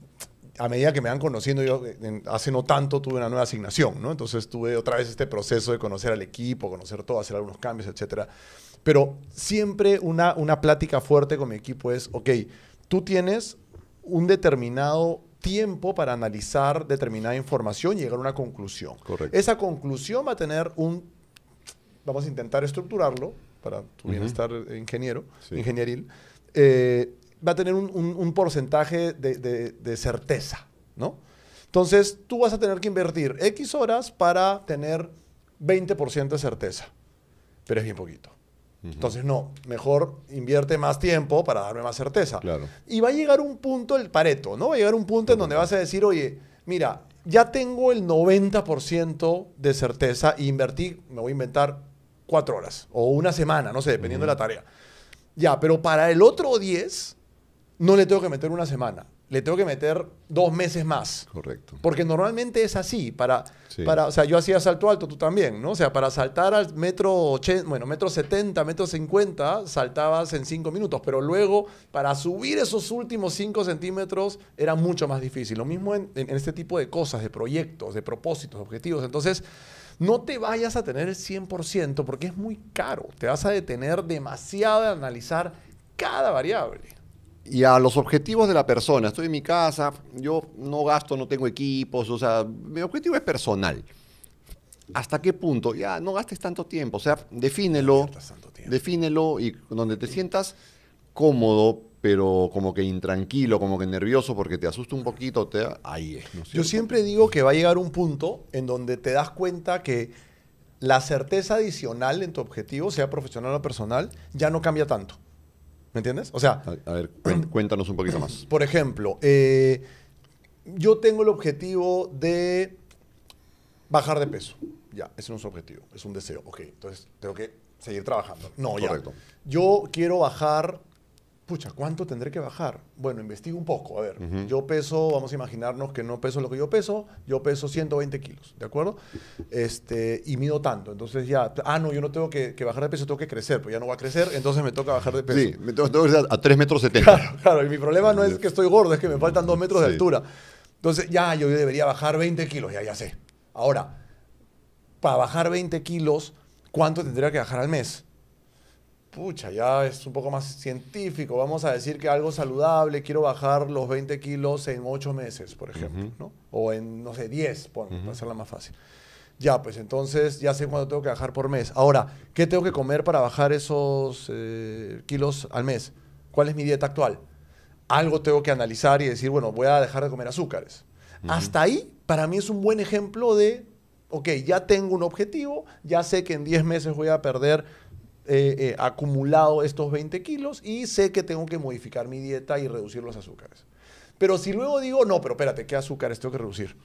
a medida que me van conociendo, yo hace no tanto tuve una nueva asignación, ¿no? Entonces tuve otra vez este proceso de conocer al equipo, conocer todo, hacer algunos cambios, etcétera. Pero siempre una, una plática fuerte con mi equipo es, ok, tú tienes un determinado tiempo para analizar determinada información y llegar a una conclusión. Correcto. Esa conclusión va a tener un, vamos a intentar estructurarlo, para tu bienestar ingeniero, ingenieril, eh, va a tener un, porcentaje de, certeza, ¿no? Entonces, tú vas a tener que invertir X horas para tener 20% de certeza, pero es bien poquito. Entonces, no, mejor invierte más tiempo para darme más certeza. Y va a llegar un punto, el pareto, ¿no? Va a llegar un punto en donde vas a decir, oye, mira, ya tengo el 90% de certeza y e invertí, me voy a inventar cuatro horas o una semana, no sé, dependiendo de la tarea. Ya, pero para el otro 10 no le tengo que meter una semana, le tengo que meter dos meses más. Correcto. Porque normalmente es así, para, para o sea, yo hacía salto alto, tú también, ¿no? O sea, para saltar al metro 80, bueno, metro 70, metro 50, saltabas en cinco minutos, pero luego para subir esos últimos cinco centímetros era mucho más difícil. Lo mismo en este tipo de cosas, de proyectos, de propósitos, objetivos. Entonces, no te vayas a tener el 100% porque es muy caro. Te vas a detener demasiado de analizar cada variable. Y a los objetivos de la persona. Estoy en mi casa, yo no gasto, no tengo equipos, o sea, mi objetivo es personal. ¿Hasta qué punto? Ya, no gastes tanto tiempo, o sea, defínelo, no defínelo y donde te sientas cómodo, pero como que intranquilo, como que nervioso porque te asusta un poquito, te ahí es. Yo siempre digo que va a llegar un punto en donde te das cuenta que la certeza adicional en tu objetivo, sea profesional o personal, ya no cambia tanto. ¿Me entiendes? O sea... A, ver, cuéntanos un poquito más. Por ejemplo, eh, yo tengo el objetivo de bajar de peso. Ya, ese no es un objetivo, es un deseo. Ok, entonces tengo que seguir trabajando. No, Correcto. ya. Yo quiero bajar pucha, ¿cuánto tendré que bajar? Bueno, investigo un poco. A ver, yo peso, vamos a imaginarnos que no peso lo que yo peso, yo peso 120 kilos, ¿de acuerdo? Este, y mido tanto. Entonces ya, ah, no, yo no tengo que, bajar de peso, tengo que crecer, pues ya no voy a crecer, entonces me toca bajar de peso. Sí, me tengo que a 3 metros 70. Claro, y mi problema no es que estoy gordo, es que me faltan 2 metros de altura. Entonces ya, yo debería bajar 20 kilos, ya, ya sé. Ahora, para bajar 20 kilos, ¿cuánto tendría que bajar al mes? pucha, ya es un poco más científico, vamos a decir que algo saludable, quiero bajar los 20 kilos en 8 meses, por ejemplo, ¿no? O en, no sé, 10, por, para hacerla más fácil. Ya, pues entonces ya sé cuánto tengo que bajar por mes. Ahora, ¿qué tengo que comer para bajar esos eh, kilos al mes? ¿Cuál es mi dieta actual? Algo tengo que analizar y decir, bueno, voy a dejar de comer azúcares. Hasta ahí, para mí es un buen ejemplo de, ok, ya tengo un objetivo, ya sé que en 10 meses voy a perder eh, eh, acumulado estos 20 kilos y sé que tengo que modificar mi dieta y reducir los azúcares. Pero si luego digo, no, pero espérate, ¿qué azúcares tengo que reducir?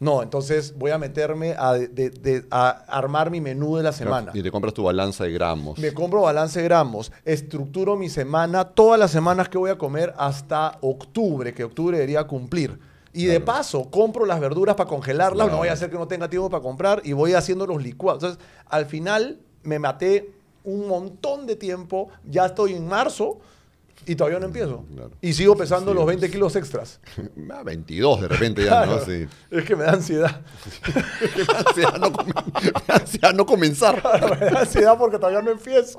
No, entonces voy a meterme a, armar mi menú de la semana. Y te compras tu balanza de gramos. Me compro balance de gramos, estructuro mi semana, todas las semanas que voy a comer hasta octubre, que octubre debería cumplir. Y de paso, compro las verduras para congelarlas, no voy a hacer que no tenga tiempo para comprar y voy haciendo los licuados. Entonces, al final me maté un montón de tiempo, ya estoy en marzo y todavía no empiezo. Mm, y sigo pesando los 20 kilos extras. 22 ah, de repente ya, ¿no? Sí. Es que me da ansiedad. me, da ansiedad no, comenzar. me da ansiedad porque todavía no empiezo.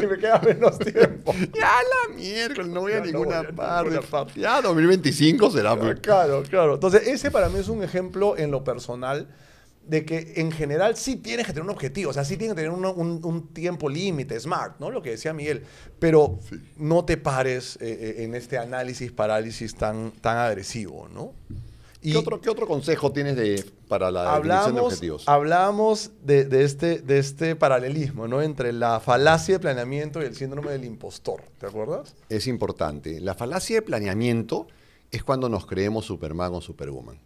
Y me queda menos tiempo. ya la miércoles, no voy a ninguna parte. Ya 2025 será. Pues. Claro, claro. Entonces, ese para mí es un ejemplo en lo personal de que en general sí tienes que tener un objetivo, o sea, sí tienes que tener un, tiempo límite, smart, ¿no? Lo que decía Miguel, pero no te pares eh, eh, en este análisis, parálisis tan, tan agresivo, ¿no? Y ¿Qué, otro, otro consejo tienes de, para la definición de objetivos? Hablamos de, este, de este paralelismo, ¿no? Entre la falacia de planeamiento y el síndrome del impostor, ¿te acuerdas? Es importante. La falacia de planeamiento es cuando nos creemos Superman o Superwoman.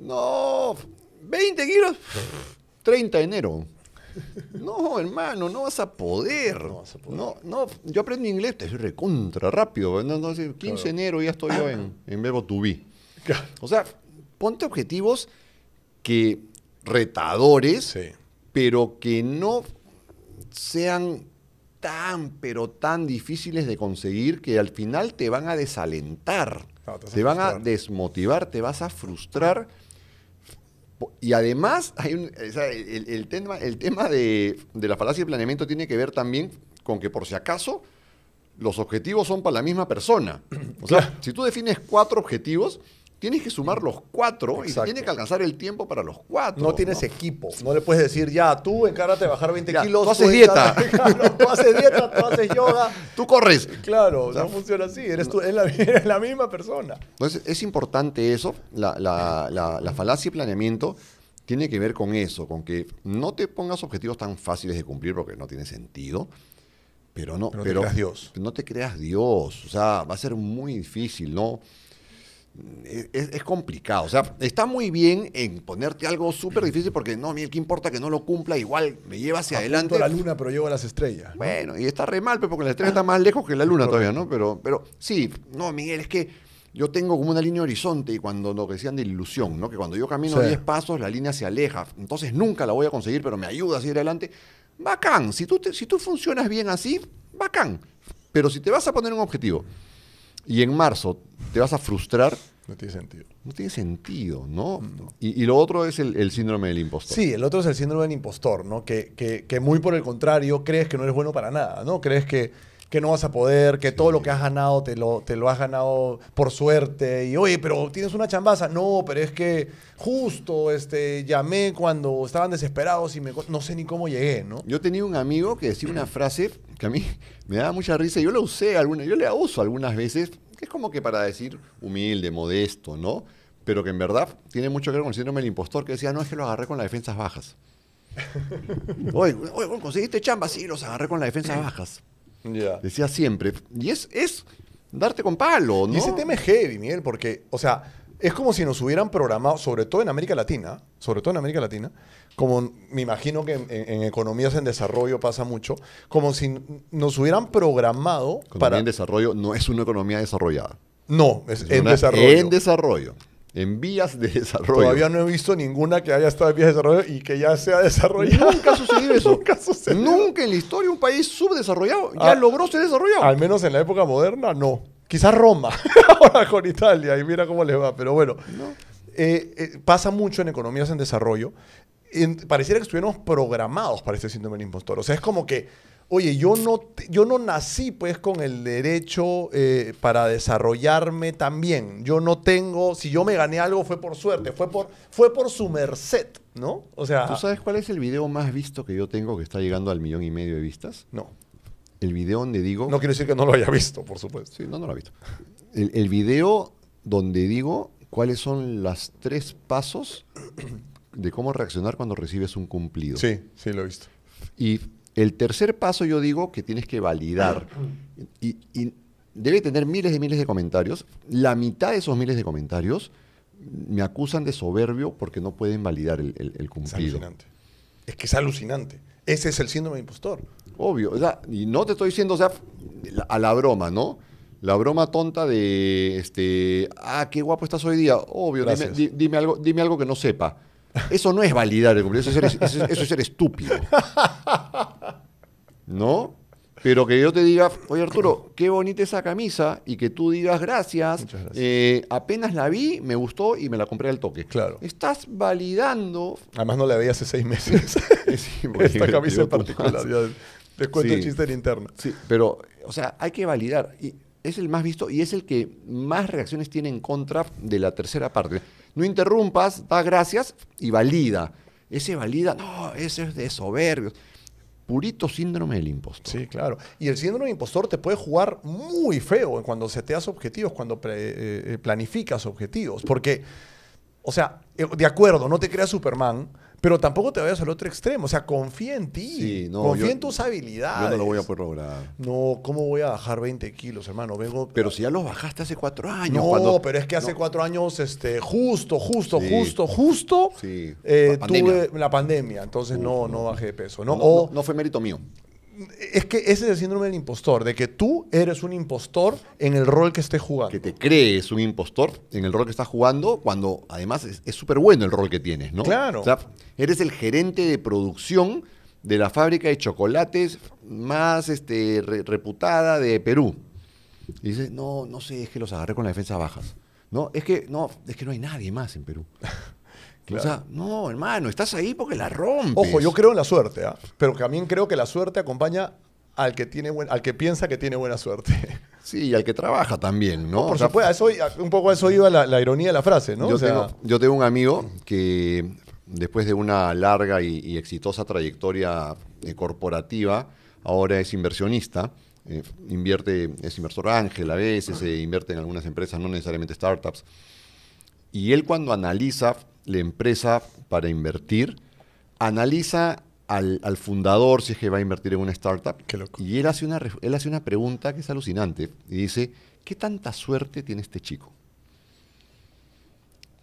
No, ¿20 kilos? 30 de enero. No, hermano, no vas a poder. No, no, yo aprendo inglés, te soy recontra rápido. Entonces, 15 de enero ya estoy yo en, en verbo to be. O sea, ponte objetivos que retadores, pero que no sean tan, pero tan difíciles de conseguir que al final te van a desalentar, te van a desmotivar, te vas a frustrar y además, hay el, tema, el tema de, la falacia de planeamiento tiene que ver también con que por si acaso los objetivos son para la misma persona. O sea, si tú defines cuatro objetivos, Tienes que sumar los cuatro y tienes que alcanzar el tiempo para los cuatro. No tienes equipo. No le puedes decir, ya, tú encárgate de bajar 20 kilos. Tú haces dieta. tú haces dieta, tú haces yoga. Tú corres. Claro, no funciona así. Eres, tú, eres la, misma persona. Entonces, es importante eso. La, falacia y planeamiento tiene que ver con eso, con que no te pongas objetivos tan fáciles de cumplir porque no tiene sentido. Pero no, pero, Dios. No te creas Dios. O sea, va a ser muy difícil, ¿no? es, complicado. O sea, está muy bien en ponerte algo súper difícil porque no, Miguel, qué importa que no lo cumpla, igual me lleva hacia adelante. la luna, pero llevo las estrellas. Bueno, y está re mal, pues, porque la estrella está más lejos que la luna todavía, ¿no? Pero, pero sí, no, Miguel, es que yo tengo como una línea horizonte y cuando lo decían de ilusión, ¿no? Que cuando yo camino 10 pasos, la línea se aleja. Entonces nunca la voy a conseguir, pero me ayuda a seguir adelante. Bacán. Si tú, si tú funcionas bien así, bacán. Pero si te vas a poner un objetivo y en marzo te vas a frustrar. No tiene sentido. No tiene sentido, ¿no? Y, lo otro es el, síndrome del impostor. Sí, el otro es el síndrome del impostor, ¿no? Que, que, que muy por el contrario crees que no eres bueno para nada, ¿no? Crees que que no vas a poder, que todo lo que has ganado te lo, te lo has ganado por suerte. Y oye, pero tienes una chambaza. No, pero es que justo este, llamé cuando estaban desesperados y me, no sé ni cómo llegué, ¿no? Yo tenía un amigo que decía una frase que a mí me daba mucha risa. Yo la usé alguna, yo la uso algunas veces, que es como que para decir humilde, modesto, ¿no? Pero que en verdad tiene mucho que ver con el síndrome del impostor, que decía, no, es que lo agarré con las defensas bajas. oye, oye, conseguiste chamba, sí, los agarré con las defensas bajas. Decía siempre. Y es, es darte con palo, ¿no? Y ese tema es heavy, Miguel, porque, o sea, es como si nos hubieran programado, sobre todo en América Latina, sobre todo en América Latina, como me imagino que en, economías en desarrollo pasa mucho, como si nos hubieran programado para... en desarrollo no es una economía desarrollada. No, es, en desarrollo. En desarrollo en vías de desarrollo. Todavía no he visto ninguna que haya estado en vías de desarrollo y que ya sea desarrollada. Nunca ha sucedido eso. Nunca, sucedió. Nunca en la historia un país subdesarrollado ya ah, logró ser desarrollado. Al menos en la época moderna, no. Quizás Roma, ahora con Italia, y mira cómo les va, pero bueno. Eh, eh, pasa mucho en economías en desarrollo. pareciera que estuviéramos programados para este síndrome del impostor. O sea, es como que oye, yo no, yo no nací pues con el derecho eh, para desarrollarme también. Yo no tengo, si yo me gané algo fue por suerte, fue por, fue por su merced, ¿no? O sea... ¿Tú sabes cuál es el video más visto que yo tengo que está llegando al millón y medio de vistas? No. El video donde digo... No quiero decir que no lo haya visto, por supuesto. Sí, no, no lo ha visto. El, el video donde digo cuáles son los tres pasos de cómo reaccionar cuando recibes un cumplido. Sí, sí, lo he visto. Y el tercer paso yo digo que tienes que validar y, debe tener miles y miles de comentarios. La mitad de esos miles de comentarios me acusan de soberbio porque no pueden validar el, el, cumplido. Es alucinante. Es que es alucinante. Ese es el síndrome de impostor. Obvio. y no te estoy diciendo, o sea, a la broma, ¿no? La broma tonta de, este, ah, qué guapo estás hoy día. Obvio, dime, algo, dime algo que no sepa. Eso no es validar el cumpleaños, eso es ser, estúpido. ¿No? Pero que yo te diga, oye Arturo, qué bonita esa camisa, y que tú digas gracias, eh, apenas la vi, me gustó y me la compré al toque. Claro. Estás validando. Además no la vi hace seis meses. Esta camisa en particular. Te cuento el chiste en interno. Sí, pero, o sea, hay que validar. Y es el más visto y es el que más reacciones tiene en contra de la tercera parte. No interrumpas, da gracias y valida. Ese valida, no, ese es de soberbios. Purito síndrome del impostor. Sí, claro. Y el síndrome del impostor te puede jugar muy feo cuando seteas objetivos, cuando eh, eh, planificas objetivos. Porque, o sea, eh, de acuerdo, no te creas Superman, pero tampoco te vayas al otro extremo. O sea, confía en ti. confía en tus habilidades. Yo no lo voy a poder lograr. No, ¿cómo voy a bajar 20 kilos, hermano? Vengo. Pero si ya los bajaste hace cuatro años. No, cuando... pero es que hace cuatro años, este, justo, justo, justo, justo, eh, tuve la pandemia. Entonces no, no, bajé de peso. no fue mérito mío es que ese es el síndrome del impostor, de que tú eres un impostor en el rol que estés jugando. Que te crees un impostor en el rol que estás jugando, cuando además es súper bueno el rol que tienes, ¿no? Claro. O sea, eres el gerente de producción de la fábrica de chocolates más este, reputada de Perú. Y dices, no, no sé, es que los agarré con la defensa bajas. No, es que no, es que no hay nadie más en Perú. O sea, no, hermano, estás ahí porque la rompes. Ojo, yo creo en la suerte, ¿ah? pero también creo que la suerte acompaña al que, tiene al que piensa que tiene buena suerte. Sí, y al que trabaja también, ¿no? por supuesto, un poco a eso iba la, ironía de la frase, ¿no? Yo, tengo, un amigo que después de una larga y, exitosa trayectoria eh, corporativa, ahora es inversionista. Eh, invierte, es inversor ángel a veces, se eh, invierte en algunas empresas, no necesariamente startups. Y él cuando analiza la empresa para invertir analiza al, fundador si es que va a invertir en una startup. Y él hace, una, él hace una pregunta que es alucinante y dice, ¿qué tanta suerte tiene este chico?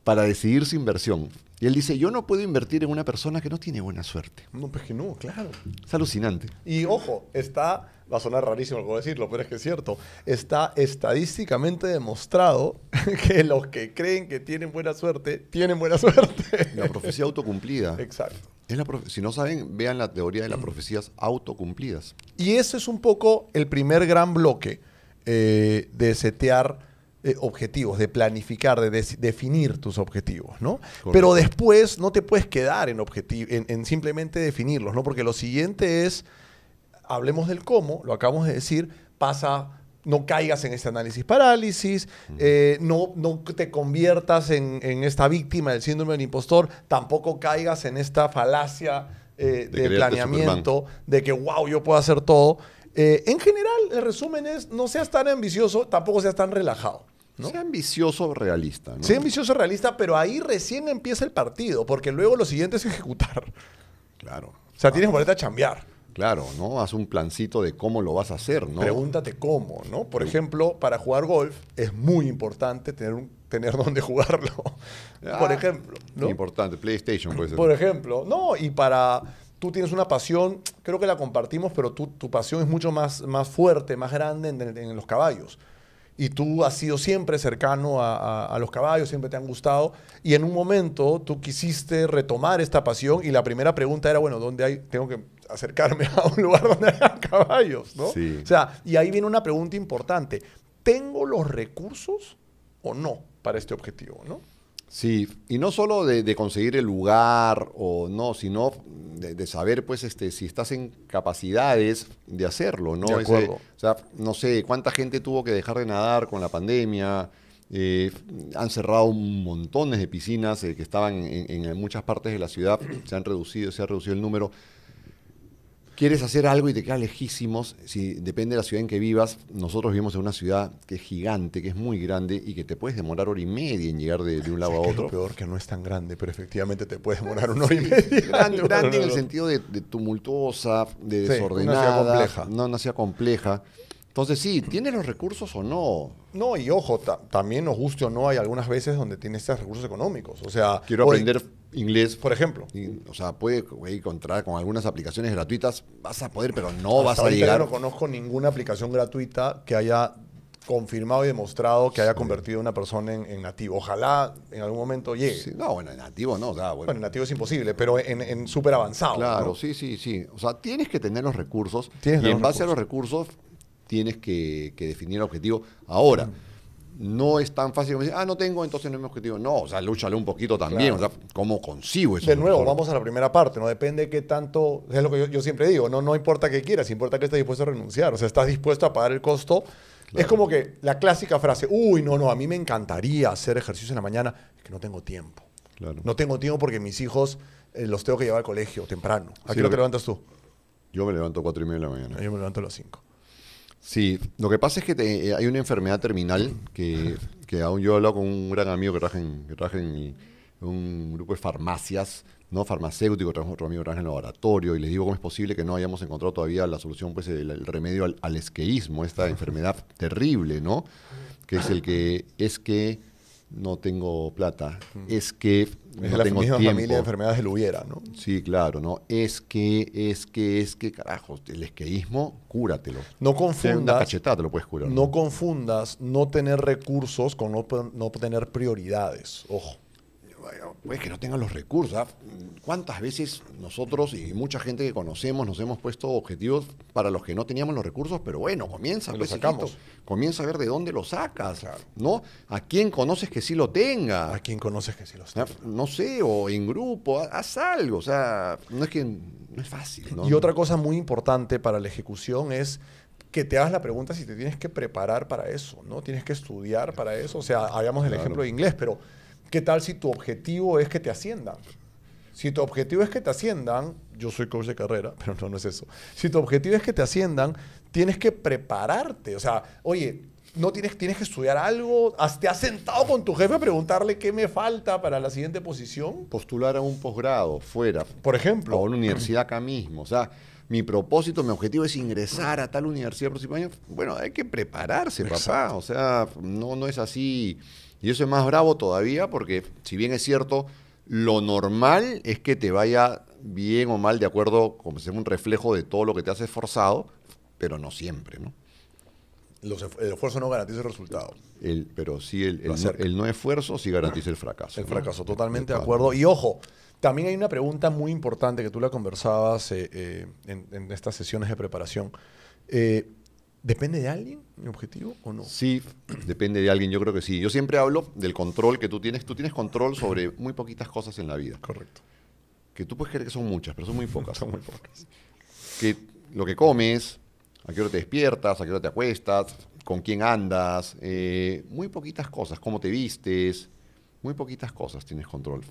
Para decidir su inversión. Y él dice, yo no puedo invertir en una persona que no tiene buena suerte. No, pues que no, claro. Es alucinante. Y ojo, está, va a sonar rarísimo lo decirlo, pero es que es cierto, está estadísticamente demostrado que los que creen que tienen buena suerte, tienen buena suerte. La profecía autocumplida. Exacto. si no saben, vean la teoría de las mm. profecías autocumplidas. Y ese es un poco el primer gran bloque eh, de setear eh, objetivos, de planificar, de, definir tus objetivos, ¿no? Pero después no te puedes quedar en, en, en simplemente definirlos, ¿no? Porque lo siguiente es, hablemos del cómo, lo acabamos de decir, pasa no caigas en este análisis parálisis, eh, no, te conviertas en, esta víctima del síndrome del impostor, tampoco caigas en esta falacia eh, de, planeamiento de que, wow, yo puedo hacer todo. en general, el resumen es, no seas tan ambicioso, tampoco seas tan relajado. Sea ambicioso realista. ¿no? Sea ambicioso realista, pero ahí recién empieza el partido, porque luego lo siguiente es ejecutar. Claro. O sea, tienes que ponerte a chambear. Claro, ¿no? Haz un plancito de cómo lo vas a hacer, ¿no? Pregúntate cómo, ¿no? Por ejemplo, para jugar golf es muy importante tener un tener dónde jugarlo. Ah, por ejemplo. ¿no? Importante, PlayStation puede ser. Por ejemplo, no, y para. Tú tienes una pasión, creo que la compartimos, pero tu pasión es mucho más, más fuerte, más grande en los caballos y tú has sido siempre cercano a, los caballos, siempre te han gustado, y en un momento tú quisiste retomar esta pasión y la primera pregunta era, bueno, ¿dónde hay? Tengo que acercarme a un lugar donde haya caballos, ¿no? Sí. O sea, y ahí viene una pregunta importante. ¿Tengo los recursos o no para este objetivo, no? Sí, y no solo de, conseguir el lugar o no, sino de, saber, pues, este, si estás en capacidades de hacerlo, ¿no? De o sea, no sé, cuánta gente tuvo que dejar de nadar con la pandemia. Eh, han cerrado montones de piscinas eh, que estaban en, en, muchas partes de la ciudad, se han reducido, se ha reducido el número quieres hacer algo y te quedas lejísimos, si depende de la ciudad en que vivas, nosotros vivimos en una ciudad que es gigante, que es muy grande y que te puedes demorar hora y media en llegar de, un lado a otro. peor que no es tan grande, pero efectivamente te puedes demorar una hora y media. Grande, en el sentido de, tumultuosa, de desordenada. compleja. No, una ciudad compleja. Entonces sí, ¿tienes los recursos o no? No, y ojo, también nos guste o no, hay algunas veces donde tienes estos recursos económicos. O sea, quiero aprender inglés, por ejemplo. o sea, puede encontrar con algunas aplicaciones gratuitas, vas a poder, pero no vas a llegar. Claro, no conozco ninguna aplicación gratuita que haya confirmado y demostrado que haya convertido a una persona en, nativo. Ojalá en algún momento llegue. no, bueno, en nativo no. bueno. en nativo es imposible, pero en, súper avanzado. Claro, sí, sí, sí. O sea, tienes que tener los recursos. Tienes y en base a los recursos tienes que, definir el objetivo ahora. Mm. No es tan fácil decir, ah, no tengo, entonces no es mi objetivo. No, o sea, lúchale un poquito también. O sea, ¿cómo consigo eso? De nuevo, vamos a la primera parte, ¿no? Depende qué tanto. Es lo que yo, siempre digo, no, no importa qué quieras, importa que estés dispuesto a renunciar. O sea, estás dispuesto a pagar el costo. Es como que la clásica frase, uy, no, no, a mí me encantaría hacer ejercicio en la mañana, es que no tengo tiempo. Claro. No tengo tiempo porque mis hijos eh, los tengo que llevar al colegio temprano. ¿A qué lo levantas tú? Yo me levanto a 4 y media de la mañana. Yo me levanto a las 5. Sí, lo que pasa es que eh, hay una enfermedad terminal que, aún yo he hablado con un gran amigo que traje en, traje un grupo de farmacias, ¿no? Farmacéutico, otro amigo que traje en laboratorio y les digo cómo es posible que no hayamos encontrado todavía la solución, pues el, remedio al, al, esqueísmo, esta enfermedad terrible, ¿no? Que es el que es que no tengo plata, mm. es que es la misma familia de enfermedades lo hubiera, ¿no? Sí, claro, ¿no? Es que, es que, es que, carajo, el esqueísmo, cúratelo. No confundas. Una te lo puedes curar. ¿no? confundas no tener recursos con no tener prioridades. Ojo pues que no tengan los recursos. Ah, ¿Cuántas veces nosotros y mucha gente que conocemos nos hemos puesto objetivos para los que no teníamos los recursos? Pero bueno, comienza, pues, sacamos. comienza a ver de dónde lo sacas, ¿no? A quién conoces que sí lo tenga. A quién conoces que sí lo ah, tenga. No sé, o en grupo, haz algo. O sea, no es que no es fácil. Y otra cosa muy importante para la ejecución es que te hagas la pregunta si te tienes que preparar para eso, ¿no? Tienes que estudiar para eso. O sea, habíamos del ejemplo de inglés, pero ¿Qué tal si tu objetivo es que te asciendan? Si tu objetivo es que te asciendan, yo soy coach de carrera, pero no, no es eso. Si tu objetivo es que te asciendan, tienes que prepararte. O sea, oye, no tienes, tienes que estudiar algo. ¿Te has sentado con tu jefe a preguntarle qué me falta para la siguiente posición? Postular a un posgrado fuera. Por ejemplo. a una universidad acá mismo. O sea, mi propósito, mi objetivo es ingresar a tal universidad el próximo año. Bueno, hay que prepararse, papá. O sea, no, no es así y eso es más bravo todavía porque, si bien es cierto, lo normal es que te vaya bien o mal de acuerdo, como sea un reflejo de todo lo que te has esforzado, pero no siempre, ¿no? el esfuerzo no garantiza el resultado. El, pero sí, el, no, esfuerzo sí garantiza el fracaso. El fracaso, totalmente de acuerdo. Y ojo, también hay una pregunta muy importante que tú la conversabas eh, eh, en, estas sesiones de preparación. Eh, ¿Depende de alguien mi objetivo o no? Sí, depende de alguien, yo creo que sí. Yo siempre hablo del control que tú tienes. Tú tienes control sobre muy poquitas cosas en la vida. Correcto. Que tú puedes creer que son muchas, pero son muy pocas. son muy pocas. Que lo que comes, a qué hora te despiertas, a qué hora te acuestas, con quién andas, eh, muy poquitas cosas, cómo te vistes, muy poquitas cosas tienes control.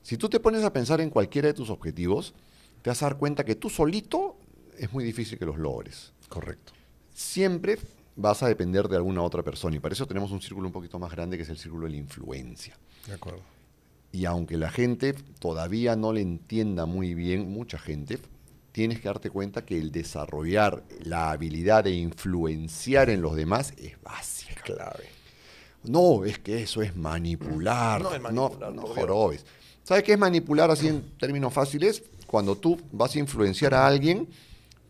Si tú te pones a pensar en cualquiera de tus objetivos, te vas a dar cuenta que tú solito es muy difícil que los logres. Correcto siempre vas a depender de alguna otra persona. Y para eso tenemos un círculo un poquito más grande que es el círculo de la influencia. De acuerdo. Y aunque la gente todavía no le entienda muy bien, mucha gente, tienes que darte cuenta que el desarrollar la habilidad de influenciar en los demás es básica. Clave. No, es que eso es manipular. No, es manipular. No, no ¿Sabes qué es manipular así en términos fáciles? Cuando tú vas a influenciar a alguien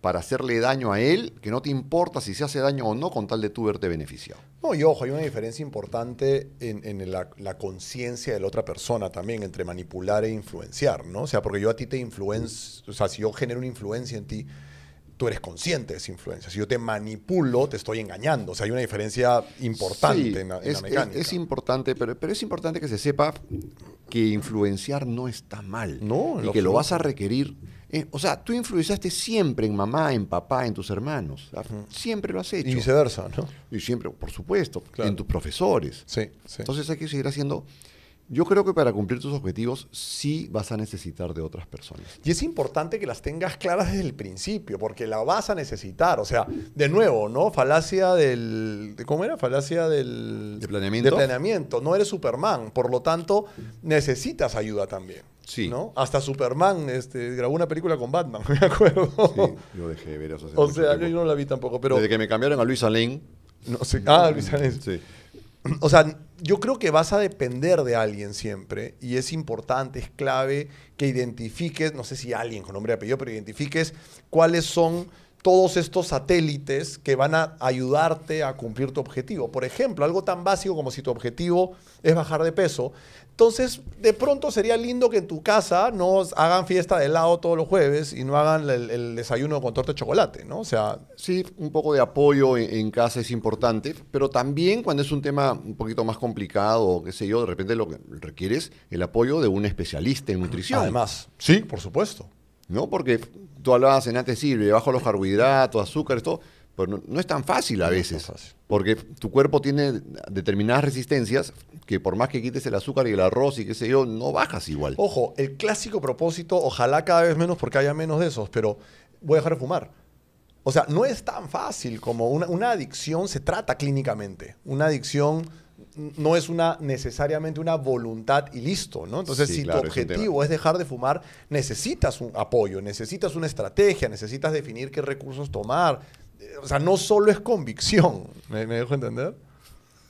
para hacerle daño a él, que no te importa si se hace daño o no con tal de tú verte beneficiado. No, y ojo, hay una diferencia importante en, la, conciencia de la otra persona también entre manipular e influenciar, ¿no? O sea, porque yo a ti te influencio, o sea, si yo genero una influencia en ti, tú eres consciente de esa influencia. Si yo te manipulo, te estoy engañando. O sea, hay una diferencia importante en, la, es, mecánica. Es, es, importante, pero, pero es importante que se sepa que influenciar no está mal. No, y que lo vas a requerir eh, o sea, tú influenciaste siempre en mamá, en papá, en tus hermanos. Siempre lo has hecho. Y viceversa, ¿no? Y siempre, por supuesto, en tus profesores. Sí, sí. Entonces hay que seguir haciendo yo creo que para cumplir tus objetivos sí vas a necesitar de otras personas. Y es importante que las tengas claras desde el principio, porque la vas a necesitar. O sea, de nuevo, ¿no? Falacia del... ¿Cómo era? Falacia del... De planeamiento. De planeamiento. No eres Superman, por lo tanto, necesitas ayuda también. Sí. Hasta Superman este, grabó una película con Batman, me acuerdo. Sí, yo dejé de ver eso. o sea, yo no la vi tampoco, pero... Desde que me cambiaron a Luis Alain. No sé. Ah, Luis Alain. Sí. o sea, yo creo que vas a depender de alguien siempre y es importante, es clave que identifiques, no sé si alguien con nombre y apellido, pero identifiques cuáles son todos estos satélites que van a ayudarte a cumplir tu objetivo. Por ejemplo, algo tan básico como si tu objetivo es bajar de peso. Entonces, de pronto sería lindo que en tu casa no hagan fiesta de helado todos los jueves y no hagan el, desayuno con torta de chocolate, ¿no? O sea... Sí, un poco de apoyo en, casa es importante, pero también cuando es un tema un poquito más complicado, qué sé yo, de repente lo que requieres el apoyo de un especialista en nutrición. Además, sí, por supuesto. ¿no? Porque tú hablabas en antes, sirve, bajo los carbohidratos, azúcar, todo, pero no, es tan fácil a veces, porque tu cuerpo tiene determinadas resistencias que por más que quites el azúcar y el arroz y qué sé yo, no bajas igual. Ojo, el clásico propósito, ojalá cada vez menos porque haya menos de esos, pero voy a dejar de fumar. O sea, no es tan fácil como una, una adicción se trata clínicamente. Una adicción no es una, necesariamente una voluntad y listo, ¿no? Entonces, si tu objetivo es, dejar de fumar, necesitas un apoyo, necesitas una estrategia, necesitas definir qué recursos tomar. O sea, no solo es convicción. me dejo entender?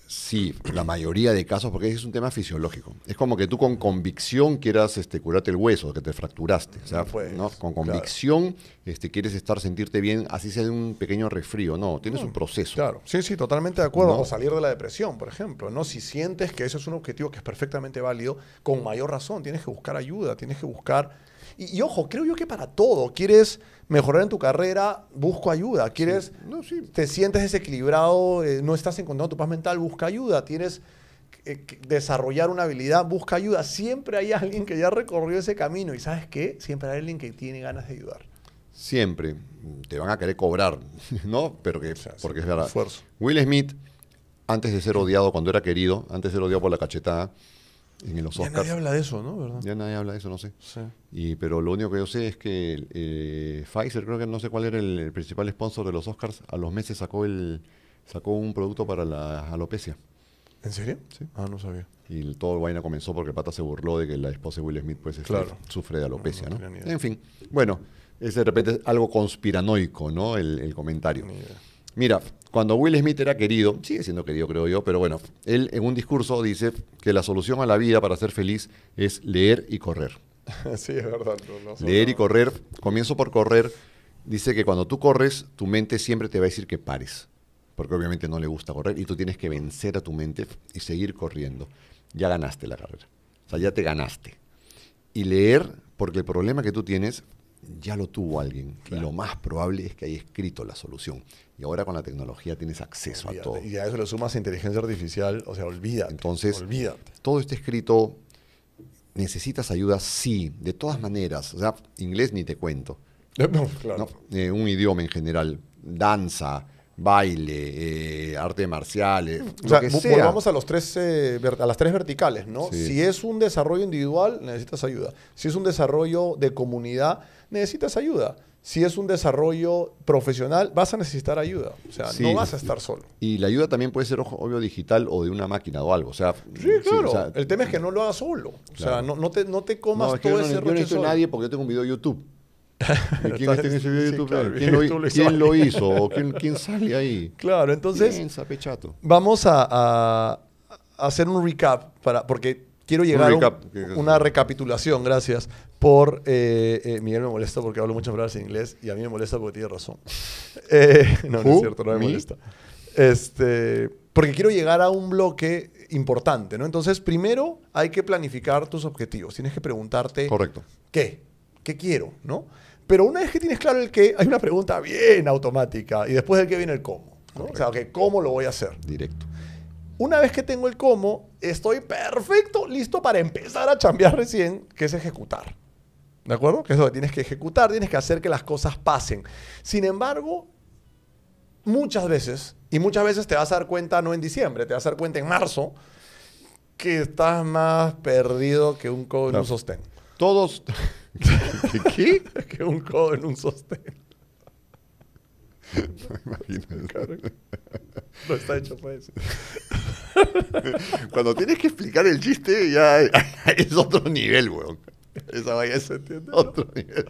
sí, la mayoría de casos, porque es un tema fisiológico. Es como que tú con convicción quieras este, curarte el hueso, que te fracturaste. O sea, ¿no? Pues, con convicción este, quieres estar, sentirte bien, así sea de un pequeño resfrío. No, tienes mm, un proceso. Claro, sí, sí, totalmente de acuerdo. O salir de la depresión, por ejemplo. No, si sientes que ese es un objetivo que es perfectamente válido, con mayor razón tienes que buscar ayuda, tienes que buscar y, ojo, creo yo que para todo, quieres mejorar en tu carrera, busco ayuda. Quieres, te sientes desequilibrado, eh, no estás encontrando tu paz mental, busca ayuda. Tienes desarrollar una habilidad, busca ayuda. Siempre hay alguien que ya recorrió ese camino y ¿sabes qué? Siempre hay alguien que tiene ganas de ayudar. Siempre te van a querer cobrar, ¿no? Pero que, porque es verdad. Esfuerzo. Will Smith, antes de ser odiado, cuando era querido, antes de ser odiado por la cachetada, los Oscars. Ya nadie habla de eso, ¿no? Ya nadie habla de eso, no sé. Sí. Y, pero lo único que yo sé es que eh, Pfizer, creo que no sé cuál era el, principal sponsor de los Oscars, a los meses sacó, el, sacó un producto para la alopecia. ¿En serio? Sí. Ah, no sabía. Y todo vaina comenzó porque pata se burló de que la esposa de Will Smith pues, este, sufre de alopecia, ¿no? en fin, bueno, es de repente algo conspiranoico, ¿no? el comentario. Mira, cuando Will Smith era querido, sigue siendo querido creo yo, pero bueno, él en un discurso dice que la solución a la vida para ser feliz es leer y correr. Sí, es verdad. leer y correr, comienzo por correr, dice que cuando tú corres, tu mente siempre te va a decir que pares, porque obviamente no le gusta correr y tú tienes que vencer a tu mente y seguir corriendo. Ya ganaste la carrera, o sea, ya te ganaste. Y leer, porque el problema que tú tienes ya lo tuvo alguien y lo más probable es que haya escrito la solución. Y ahora con la tecnología tienes acceso a todo. Y a eso le sumas inteligencia artificial, o sea, olvida. Entonces, olvídate. todo este escrito. ¿Necesitas ayuda? Sí, de todas maneras. O sea, inglés ni te cuento. No, claro. Eh, un idioma en general. Danza, baile, eh, arte marciales. Eh, o sea, volvamos a, los tres, a las tres verticales, ¿no? Si es un desarrollo individual, necesitas ayuda. Si es un desarrollo de comunidad, necesitas ayuda si es un desarrollo profesional, vas a necesitar ayuda. O sea, no vas a estar solo. Y la ayuda también puede ser, obvio, digital o de una máquina o algo. O sea, sí, claro. el tema es que no lo hagas solo. O sea, no, te, comas todo ese yo no lo hizo nadie porque yo tengo un video de YouTube. ¿Quién está ese video de YouTube? ¿Quién, lo, hizo? quién, sale ahí? Claro, entonces. Vamos a, a hacer un recap para, porque quiero llegar a una recapitulación, gracias, por... Eh, eh, Miguel me molesta porque hablo muchas palabras en inglés y a mí me molesta porque tiene razón. Eh, no, no es cierto, no me, molesta. Este, porque quiero llegar a un bloque importante, ¿no? Entonces, primero hay que planificar tus objetivos. Tienes que preguntarte... Correcto. ¿Qué? ¿Qué quiero? ¿No? Pero una vez que tienes claro el qué, hay una pregunta bien automática y después del qué viene el cómo. ¿no? O sea, ¿cómo lo voy a hacer? Directo. Una vez que tengo el cómo, estoy perfecto, listo para empezar a chambear recién, que es ejecutar. ¿De acuerdo? Que es lo que tienes que ejecutar, tienes que hacer que las cosas pasen. Sin embargo, muchas veces, y muchas veces te vas a dar cuenta no en diciembre, te vas a dar cuenta en marzo, que estás más perdido que un codo en un sostén. Todos. ¿Qué? que un codo en un sostén. No No está hecho para eso. Cuando tienes que explicar el chiste, ya es otro nivel, weón. Esa vaya se entiende. Otro nivel.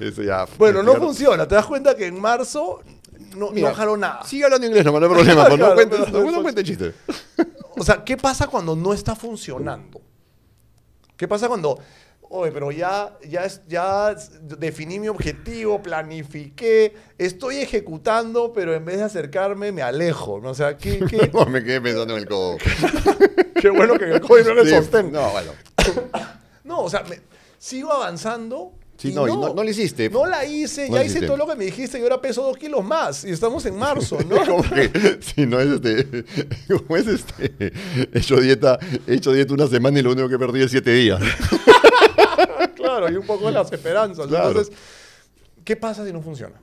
Eso ya. Bueno, no funciona. Te das cuenta que en marzo no, no jaló nada. Sigue hablando inglés, no, hay problema. no cuentes no, chiste. o sea, ¿qué pasa cuando no está funcionando? ¿Qué pasa cuando Oye, pero ya, ya, ya definí mi objetivo, planifiqué, estoy ejecutando, pero en vez de acercarme me alejo. ¿no? sea, ¿qué, qué? me quedé pensando en el codo. qué bueno que el codo no le sostén. No, bueno. no, o sea, sigo avanzando. no, no, no, lo hiciste. No la hice, ya hice todo lo que me dijiste y ahora peso dos kilos más y estamos en marzo, ¿no? si no es este, como es este, he hecho dieta, he hecho dieta una semana y lo único que perdí es siete días. Hay un poco de las esperanzas. Entonces, ¿qué pasa si no funciona?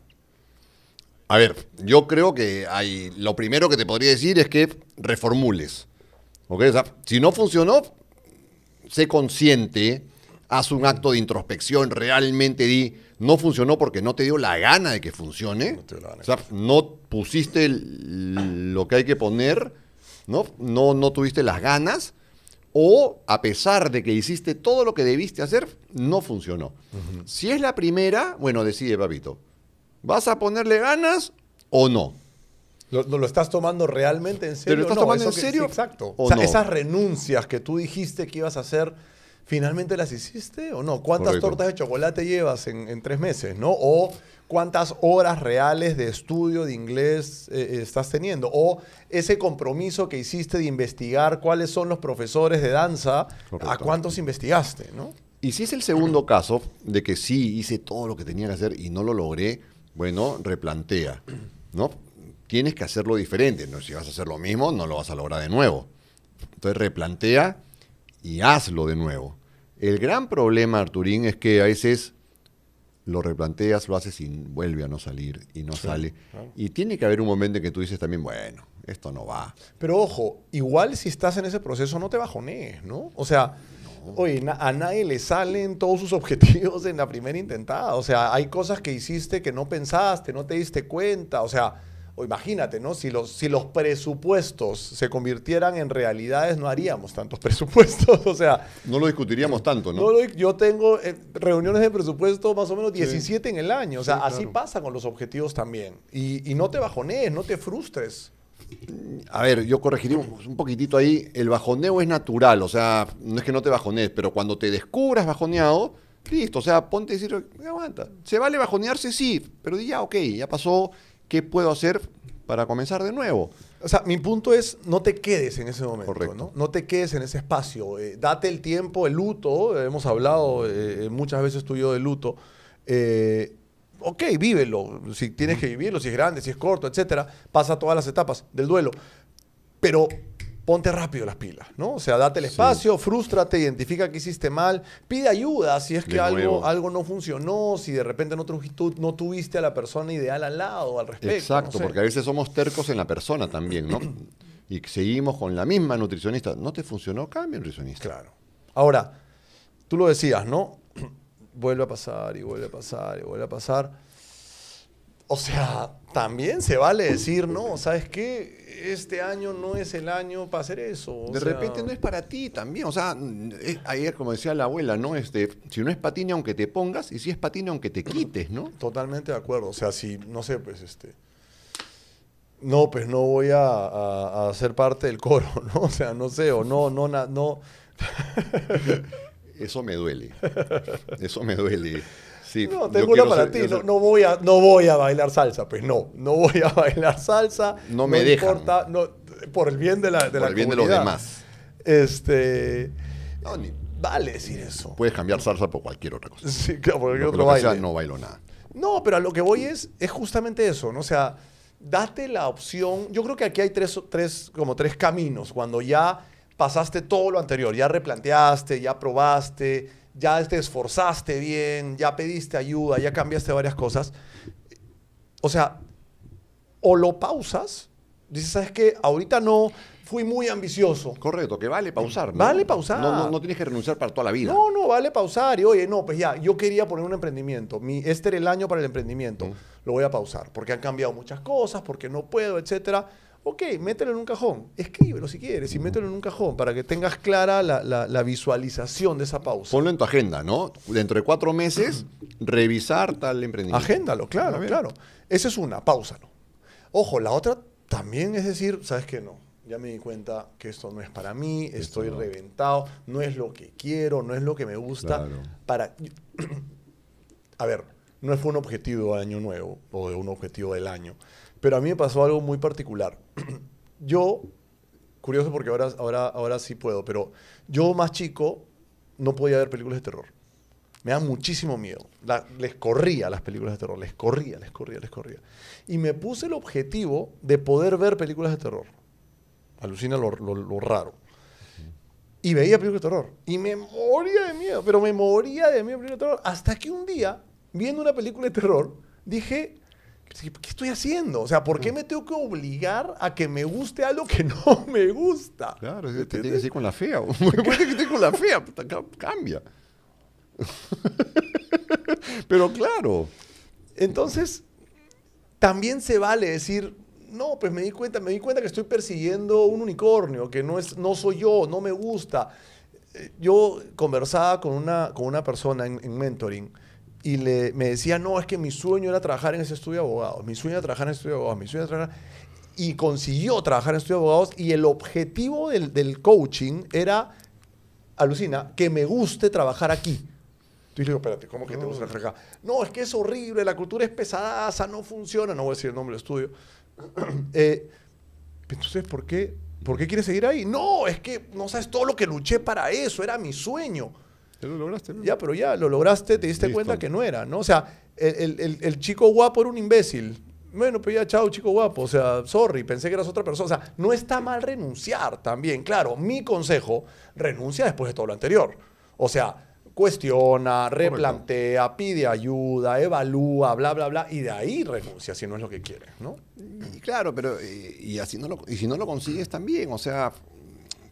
A ver, yo creo que hay. Lo primero que te podría decir es que reformules. si no funcionó, sé consciente, haz un acto de introspección, realmente di, no funcionó porque no te dio la gana de que funcione. No, no pusiste lo que hay que poner, ¿no? No, no tuviste las ganas o a pesar de que hiciste todo lo que debiste hacer, no funcionó. Si es la primera, bueno, decide, papito. ¿Vas a ponerle ganas o no? ¿Lo, lo estás tomando realmente en serio? lo estás tomando en serio? exacto. O, sea, esas renuncias que tú dijiste que ibas a hacer ¿Finalmente las hiciste o no? ¿Cuántas tortas de chocolate llevas en, tres meses, no? O cuántas horas reales de estudio de inglés eh, eh, estás teniendo. O ese compromiso que hiciste de investigar cuáles son los profesores de danza, a cuántos investigaste, ¿no? Y si es el segundo caso de que sí hice todo lo que tenía que hacer y no lo logré, bueno, replantea, ¿no? Tienes que hacerlo diferente, ¿no? Si vas a hacer lo mismo, no lo vas a lograr de nuevo. Entonces replantea y hazlo de nuevo. El gran problema, Arturín, es que a veces lo replanteas, lo haces y vuelve a no salir y no sale. Y tiene que haber un momento en que tú dices también, bueno, esto no va. Pero ojo, igual si estás en ese proceso no te bajonees, ¿no? O sea, oye, a nadie le salen todos sus objetivos en la primera intentada. O sea, hay cosas que hiciste que no pensaste, no te diste cuenta. O sea, o imagínate, ¿no? Si los, si los presupuestos se convirtieran en realidades, no haríamos tantos presupuestos. O sea. No lo discutiríamos tanto, ¿no? yo tengo eh, reuniones de presupuesto más o menos 17 en el año. O sea, así pasa con los objetivos también. Y, no te bajonees, no te frustres. A ver, yo corregiría un poquitito ahí. El bajoneo es natural, o sea, no es que no te bajonees, pero cuando te descubras bajoneado, listo, o sea, ponte a decir, aguanta. ¿Se vale bajonearse? Sí, pero ya, ok, ya pasó, ¿qué puedo hacer para comenzar de nuevo? O sea, mi punto es, no te quedes en ese momento, ¿no? No te quedes en ese espacio. Eh, date el tiempo, el luto, hemos hablado eh, eh, muchas veces tú y yo de luto. ok, vívelo, si tienes que vivirlo, si es grande, si es corto, etcétera. Pasa todas las etapas del duelo. Pero ponte rápido las pilas, ¿no? O sea, date el espacio, frustrate, identifica que hiciste mal, pide ayuda si es que algo, algo no funcionó, si de repente no, longitud no tuviste a la persona ideal al lado, al respecto. Exacto, porque a veces somos tercos en la persona también, ¿no? y seguimos con la misma nutricionista. No te funcionó, cambia nutricionista. Claro. Ahora, tú lo decías, ¿no? vuelve a pasar y vuelve a pasar y vuelve a pasar o sea, también se vale decir, no, ¿sabes qué? Este año no es el año para hacer eso. de repente no es para ti también. O sea, eh, ayer, como decía la abuela, ¿no? Este, si no es patina aunque te pongas, y si es patina aunque te quites, ¿no? Totalmente de acuerdo. O sea, si, no sé, pues este. No, pues no voy a, ser parte del coro, ¿no? O sea, no sé, o no, no, no. eso me duele. Eso me duele. No, tengo una para ti. No, voy a, bailar salsa. Pues no, no voy a bailar salsa. No me no Importa, por el bien de la, de por el bien de los demás. Este. No, ni, vale decir eso. Puedes cambiar salsa por cualquier otra cosa. Sí, claro, por cualquier otro baile. no bailo nada. No, pero a lo que voy es, justamente eso, ¿no? O sea, date la opción. Yo creo que aquí hay tres, tres, como tres caminos. Cuando ya pasaste todo lo anterior, ya replanteaste, ya probaste ya te esforzaste bien, ya pediste ayuda, ya cambiaste varias cosas. O sea, o lo pausas, dices, ¿sabes qué? Ahorita no, fui muy ambicioso. Correcto, que vale pausar. Vale pausar. No, no, tienes que renunciar para toda la vida. No, no, vale pausar. Y oye, no, pues ya, yo quería poner un emprendimiento. Mi, este era el año para el emprendimiento. Lo voy a pausar porque han cambiado muchas cosas, porque no puedo, etcétera ok, mételo en un cajón, escríbelo si quieres y mételo en un cajón para que tengas clara la, visualización de esa pausa. Ponlo en tu agenda, ¿no? Dentro de cuatro meses, revisar tal emprendimiento. Agéndalo, claro, claro. Esa es una, ¿no? Ojo, la otra también es decir, ¿sabes qué? No, ya me di cuenta que esto no es para mí, estoy reventado, no es lo que quiero, no es lo que me gusta. Para... A ver, no fue un objetivo de año nuevo o de un objetivo del año pero a mí me pasó algo muy particular. yo, curioso porque ahora, ahora, ahora sí puedo, pero yo más chico no podía ver películas de terror. Me da muchísimo miedo. les corría las películas de terror, les corría, les corría, les corría. Y me puse el objetivo de poder ver películas de terror. Alucina lo, raro. Y veía películas de terror. Y me moría de miedo, pero me moría de miedo películas de terror. Hasta que un día, viendo una película de terror, dije, ¿qué estoy haciendo? O sea, ¿por qué mm. me tengo que obligar a que me guste algo que no me gusta? Claro, te tienes que decir con la fea. que estoy con la fea, cambia. Pero claro. Entonces, también se vale decir, no, pues me di cuenta, me di cuenta que estoy persiguiendo un unicornio, que no, es, no soy yo, no me gusta. Eh, yo conversaba con una, con una persona en mentoring y me decía, no, es que mi sueño era trabajar en ese estudio de abogados, mi sueño era trabajar en ese estudio de abogados, mi Y consiguió trabajar en estudio de abogados y el objetivo del, coaching era, alucina, que me guste trabajar aquí. Y le digo, espérate, ¿cómo que te gusta trabajar acá? No, es que es horrible, la cultura es pesadaza, no funciona, no voy a decir el nombre del estudio. Eh, entonces, ¿por qué, ¿por qué quieres seguir ahí? No, es que no sabes todo lo que luché para eso, era mi sueño. Ya lo lograste. Ya, pero ya lo lograste, te diste cuenta que no era, ¿no? O sea, el, chico guapo era un imbécil. Bueno, pues ya, chao, chico guapo. O sea, sorry, pensé que eras otra persona. O sea, no está mal renunciar también. Claro, mi consejo, renuncia después de todo lo anterior. O sea, cuestiona, replantea, pide ayuda, evalúa, bla, bla, bla, y de ahí renuncia si no es lo que quieres, ¿no? Y claro, pero eh, y y si no lo consigues también, o sea,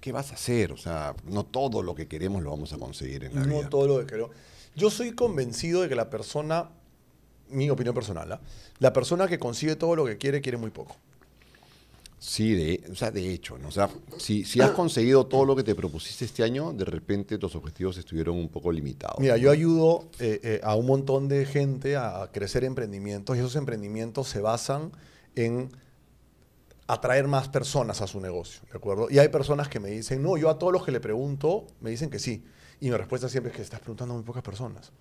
¿qué vas a hacer? O sea, no todo lo que queremos lo vamos a conseguir en la vida. No todo lo que queremos. Yo soy convencido de que la persona, mi opinión personal, ¿ah? la persona que consigue todo lo que quiere, quiere muy poco. Sí, de, de hecho, o si, has conseguido todo lo que te propusiste este año, de repente tus objetivos estuvieron un poco limitados. Mira, yo ayudo eh, eh, a un montón de gente a crecer emprendimientos y esos emprendimientos se basan en atraer más personas a su negocio, ¿de acuerdo? Y hay personas que me dicen, no, yo a todos los que le pregunto, me dicen que sí. Y mi respuesta siempre es que estás preguntando a muy pocas personas.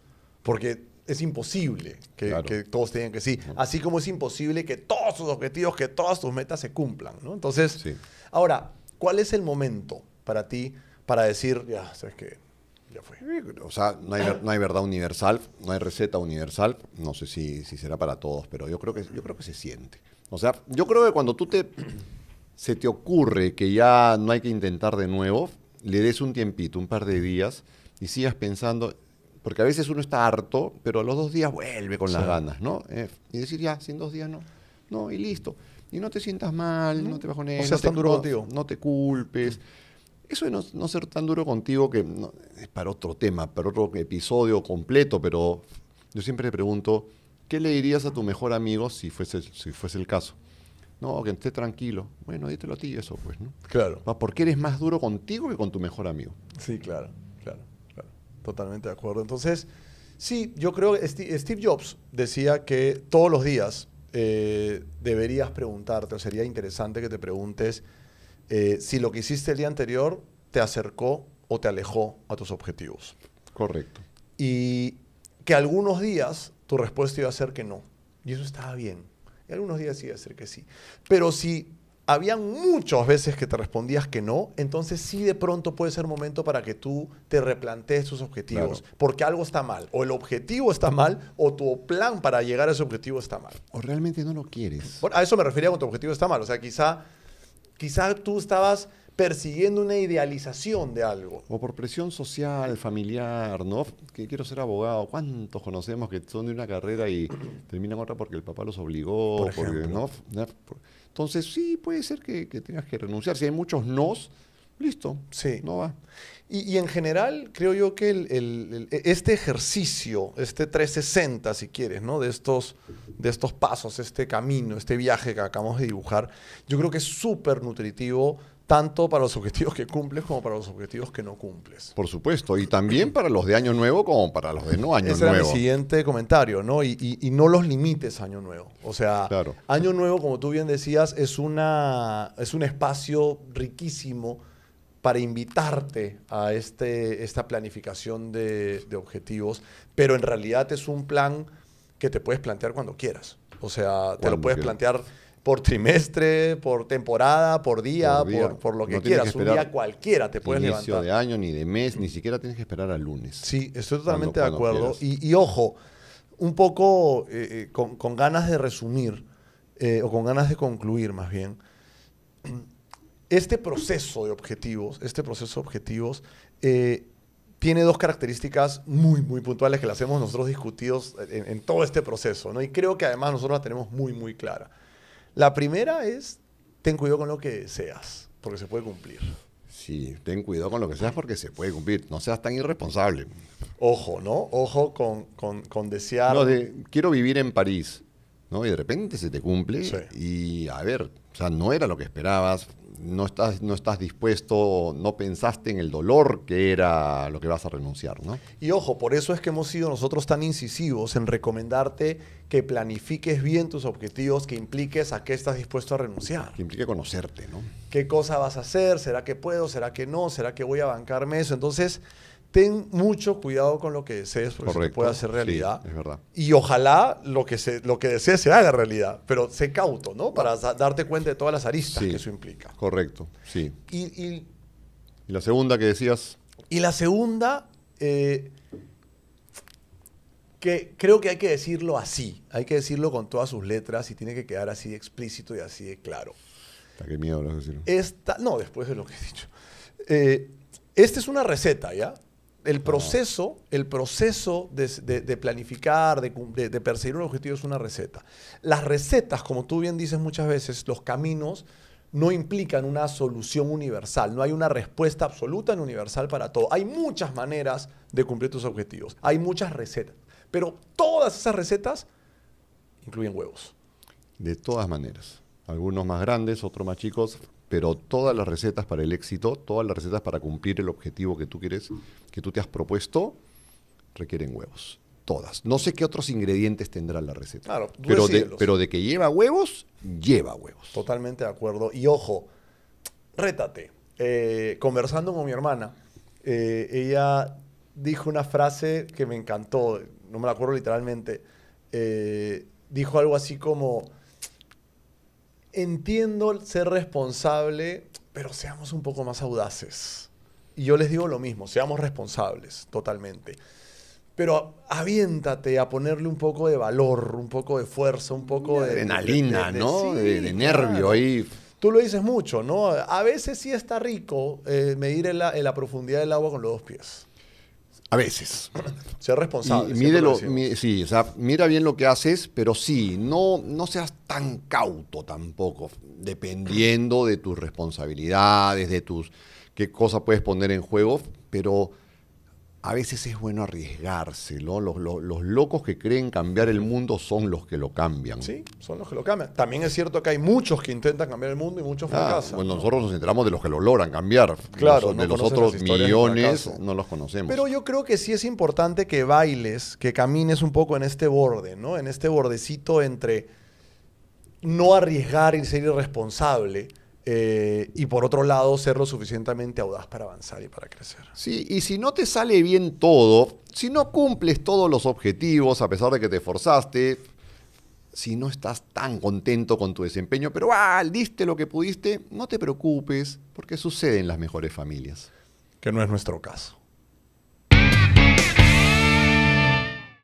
Porque es imposible que, que todos tengan que sí. Así como es imposible que todos tus objetivos, que todas tus metas se cumplan, ¿no? Entonces, ahora, ¿cuál es el momento para ti para decir, ya, sabes que ya fue? O sea, no hay, verdad universal, no hay receta universal. No sé si, si será para todos, pero yo creo que, yo creo que se siente. O sea, yo creo que cuando tú te se te ocurre que ya no hay que intentar de nuevo, le des un tiempito, un par de días, y sigas pensando, porque a veces uno está harto, pero a los dos días vuelve con las ganas, ¿no? Eh, y decir, ya, sin dos días no, no, y listo. Y no te sientas mal, no, te bajones, o sea, no, tan duro contigo. no, te culpes. Eso de no, ser tan duro contigo, que es para otro tema, para otro episodio completo, pero yo siempre le pregunto, ¿Qué le dirías a tu mejor amigo si fuese, si fuese el caso? No, que esté tranquilo. Bueno, dítelo a ti eso, pues, ¿no? Claro. qué eres más duro contigo que con tu mejor amigo. Sí, claro, claro, Totalmente de acuerdo. Entonces, sí, yo creo que Steve Jobs decía que todos los días eh, deberías preguntarte, o sería interesante que te preguntes eh, si lo que hiciste el día anterior te acercó o te alejó a tus objetivos. Correcto. Y que algunos días tu respuesta iba a ser que no. Y eso estaba bien. Y algunos días iba a ser que sí. Pero si habían muchas veces que te respondías que no, entonces sí de pronto puede ser momento para que tú te replantees tus objetivos, porque algo está mal, o el objetivo está mal, o tu plan para llegar a ese objetivo está mal. O realmente no lo quieres. Bueno, a eso me refería cuando tu objetivo está mal, o sea, quizá, quizá tú estabas persiguiendo una idealización de algo. O por presión social, familiar, ¿no? Que quiero ser abogado. ¿Cuántos conocemos que son de una carrera y terminan otra porque el papá los obligó? Por Entonces, sí, puede ser que, tengas que renunciar. Si hay muchos nos, listo. Sí. No va. Y, en general, creo yo que e, este ejercicio, este 360, si quieres, ¿no? De estos, de estos pasos, este camino, este viaje que acabamos de dibujar, yo creo que es súper nutritivo tanto para los objetivos que cumples como para los objetivos que no cumples. Por supuesto, y también para los de año nuevo como para los de no año nuevo. Ese es mi siguiente comentario, ¿no? Y, no los limites año nuevo. O sea, año nuevo, como tú bien decías, es, una, es un espacio riquísimo para invitarte a este, esta planificación de, objetivos, pero en realidad es un plan que te puedes plantear cuando quieras. O sea, te lo puedes plantear por trimestre, por temporada, por día, por, lo que quieras. un día cualquiera te puedes levantar. Inicio de año, ni de mes, ni siquiera tienes que esperar al lunes. Sí, estoy totalmente de acuerdo. Y, ojo, un poco eh, eh, con, ganas de resumir, eh, o con ganas de concluir más bien, este proceso de objetivos, este proceso de objetivos, tiene dos características muy, muy puntuales que las hemos nosotros discutidos en, en todo este proceso, ¿no? Y creo que además nosotros la tenemos muy, muy clara. La primera es, ten cuidado con lo que seas, porque se puede cumplir. Sí, ten cuidado con lo que seas porque se puede cumplir. No seas tan irresponsable. Ojo, ¿no? Ojo con, desear. No, de, quiero vivir en París, ¿no? Y de repente se te cumple. Y a ver, o sea, no era lo que esperabas, no estás, no estás dispuesto, no pensaste en el dolor que era lo que vas a renunciar, ¿no? Y ojo, por eso es que hemos sido nosotros tan incisivos en recomendarte que planifiques bien tus objetivos, que impliques a qué estás dispuesto a renunciar. Que implique conocerte, ¿no? ¿Qué cosa vas a hacer? ¿Será que puedo? ¿Será que no? ¿Será que voy a bancarme eso? Entonces, ten mucho cuidado con lo que desees, porque puede hacer realidad. Y ojalá lo que, se, lo que desees se haga realidad, pero sé cauto, ¿no? Para darte cuenta de todas las aristas que eso implica. Correcto, sí. Y, la segunda que decías? Y la segunda, eh, que creo que hay que decirlo así, hay que decirlo con todas sus letras y tiene que quedar así explícito y así de claro. qué miedo decirlo. no, después de lo que he dicho. Eh, esta es una receta, ¿ya? el proceso, el proceso de, planificar, de, de, perseguir un objetivo es una receta. Las recetas, como tú bien dices muchas veces, los caminos no implican una solución universal, no hay una respuesta absoluta ni universal para todo. Hay muchas maneras de cumplir tus objetivos, hay muchas recetas, pero todas esas recetas incluyen huevos. De todas maneras, algunos más grandes, otros más chicos, pero todas las recetas para el éxito, todas las recetas para cumplir el objetivo que tú quieres, que tú te has propuesto, requieren huevos. Todas. No sé qué otros ingredientes tendrá la receta. Claro, pero de, pero de que lleva huevos, lleva huevos. Totalmente de acuerdo. Y ojo, rétate. Eh, conversando con mi hermana, eh, ella dijo una frase que me encantó, no me la acuerdo literalmente. Eh, dijo algo así como, entiendo ser responsable, pero seamos un poco más audaces. Y yo les digo lo mismo, seamos responsables totalmente. Pero aviéntate a ponerle un poco de valor, un poco de fuerza, un poco de... Adrenalina, ¿no? de, nervio Tú lo dices mucho, ¿no? A veces sí está rico eh, medir en la profundidad del agua con los dos pies. A veces. Ser responsable. sí, o sea, mira bien lo que haces, pero sí, no, no seas tan cauto tampoco, dependiendo de tus responsabilidades, de tus qué cosa puedes poner en juego, pero a veces es bueno arriesgarse, ¿no? los, locos que creen cambiar el mundo son los que lo cambian. Sí, son los que lo cambian. También es cierto que hay muchos que intentan cambiar el mundo y muchos ah, fracasan. Bueno, nosotros nos enteramos de los que lo logran cambiar. Claro. de los otros millones no los conocemos. Pero yo creo que sí es importante que bailes, que camines un poco en este borde, ¿no? En este bordecito entre no arriesgar y ser irresponsable eh, y por otro lado ser lo suficientemente audaz para avanzar y para crecer. Sí, y si no te sale bien todo, si no cumples todos los objetivos a pesar de que te esforzaste, si no estás tan contento con tu desempeño, pero al ah, diste lo que pudiste, no te preocupes, porque sucede en las mejores familias. Que no es nuestro caso.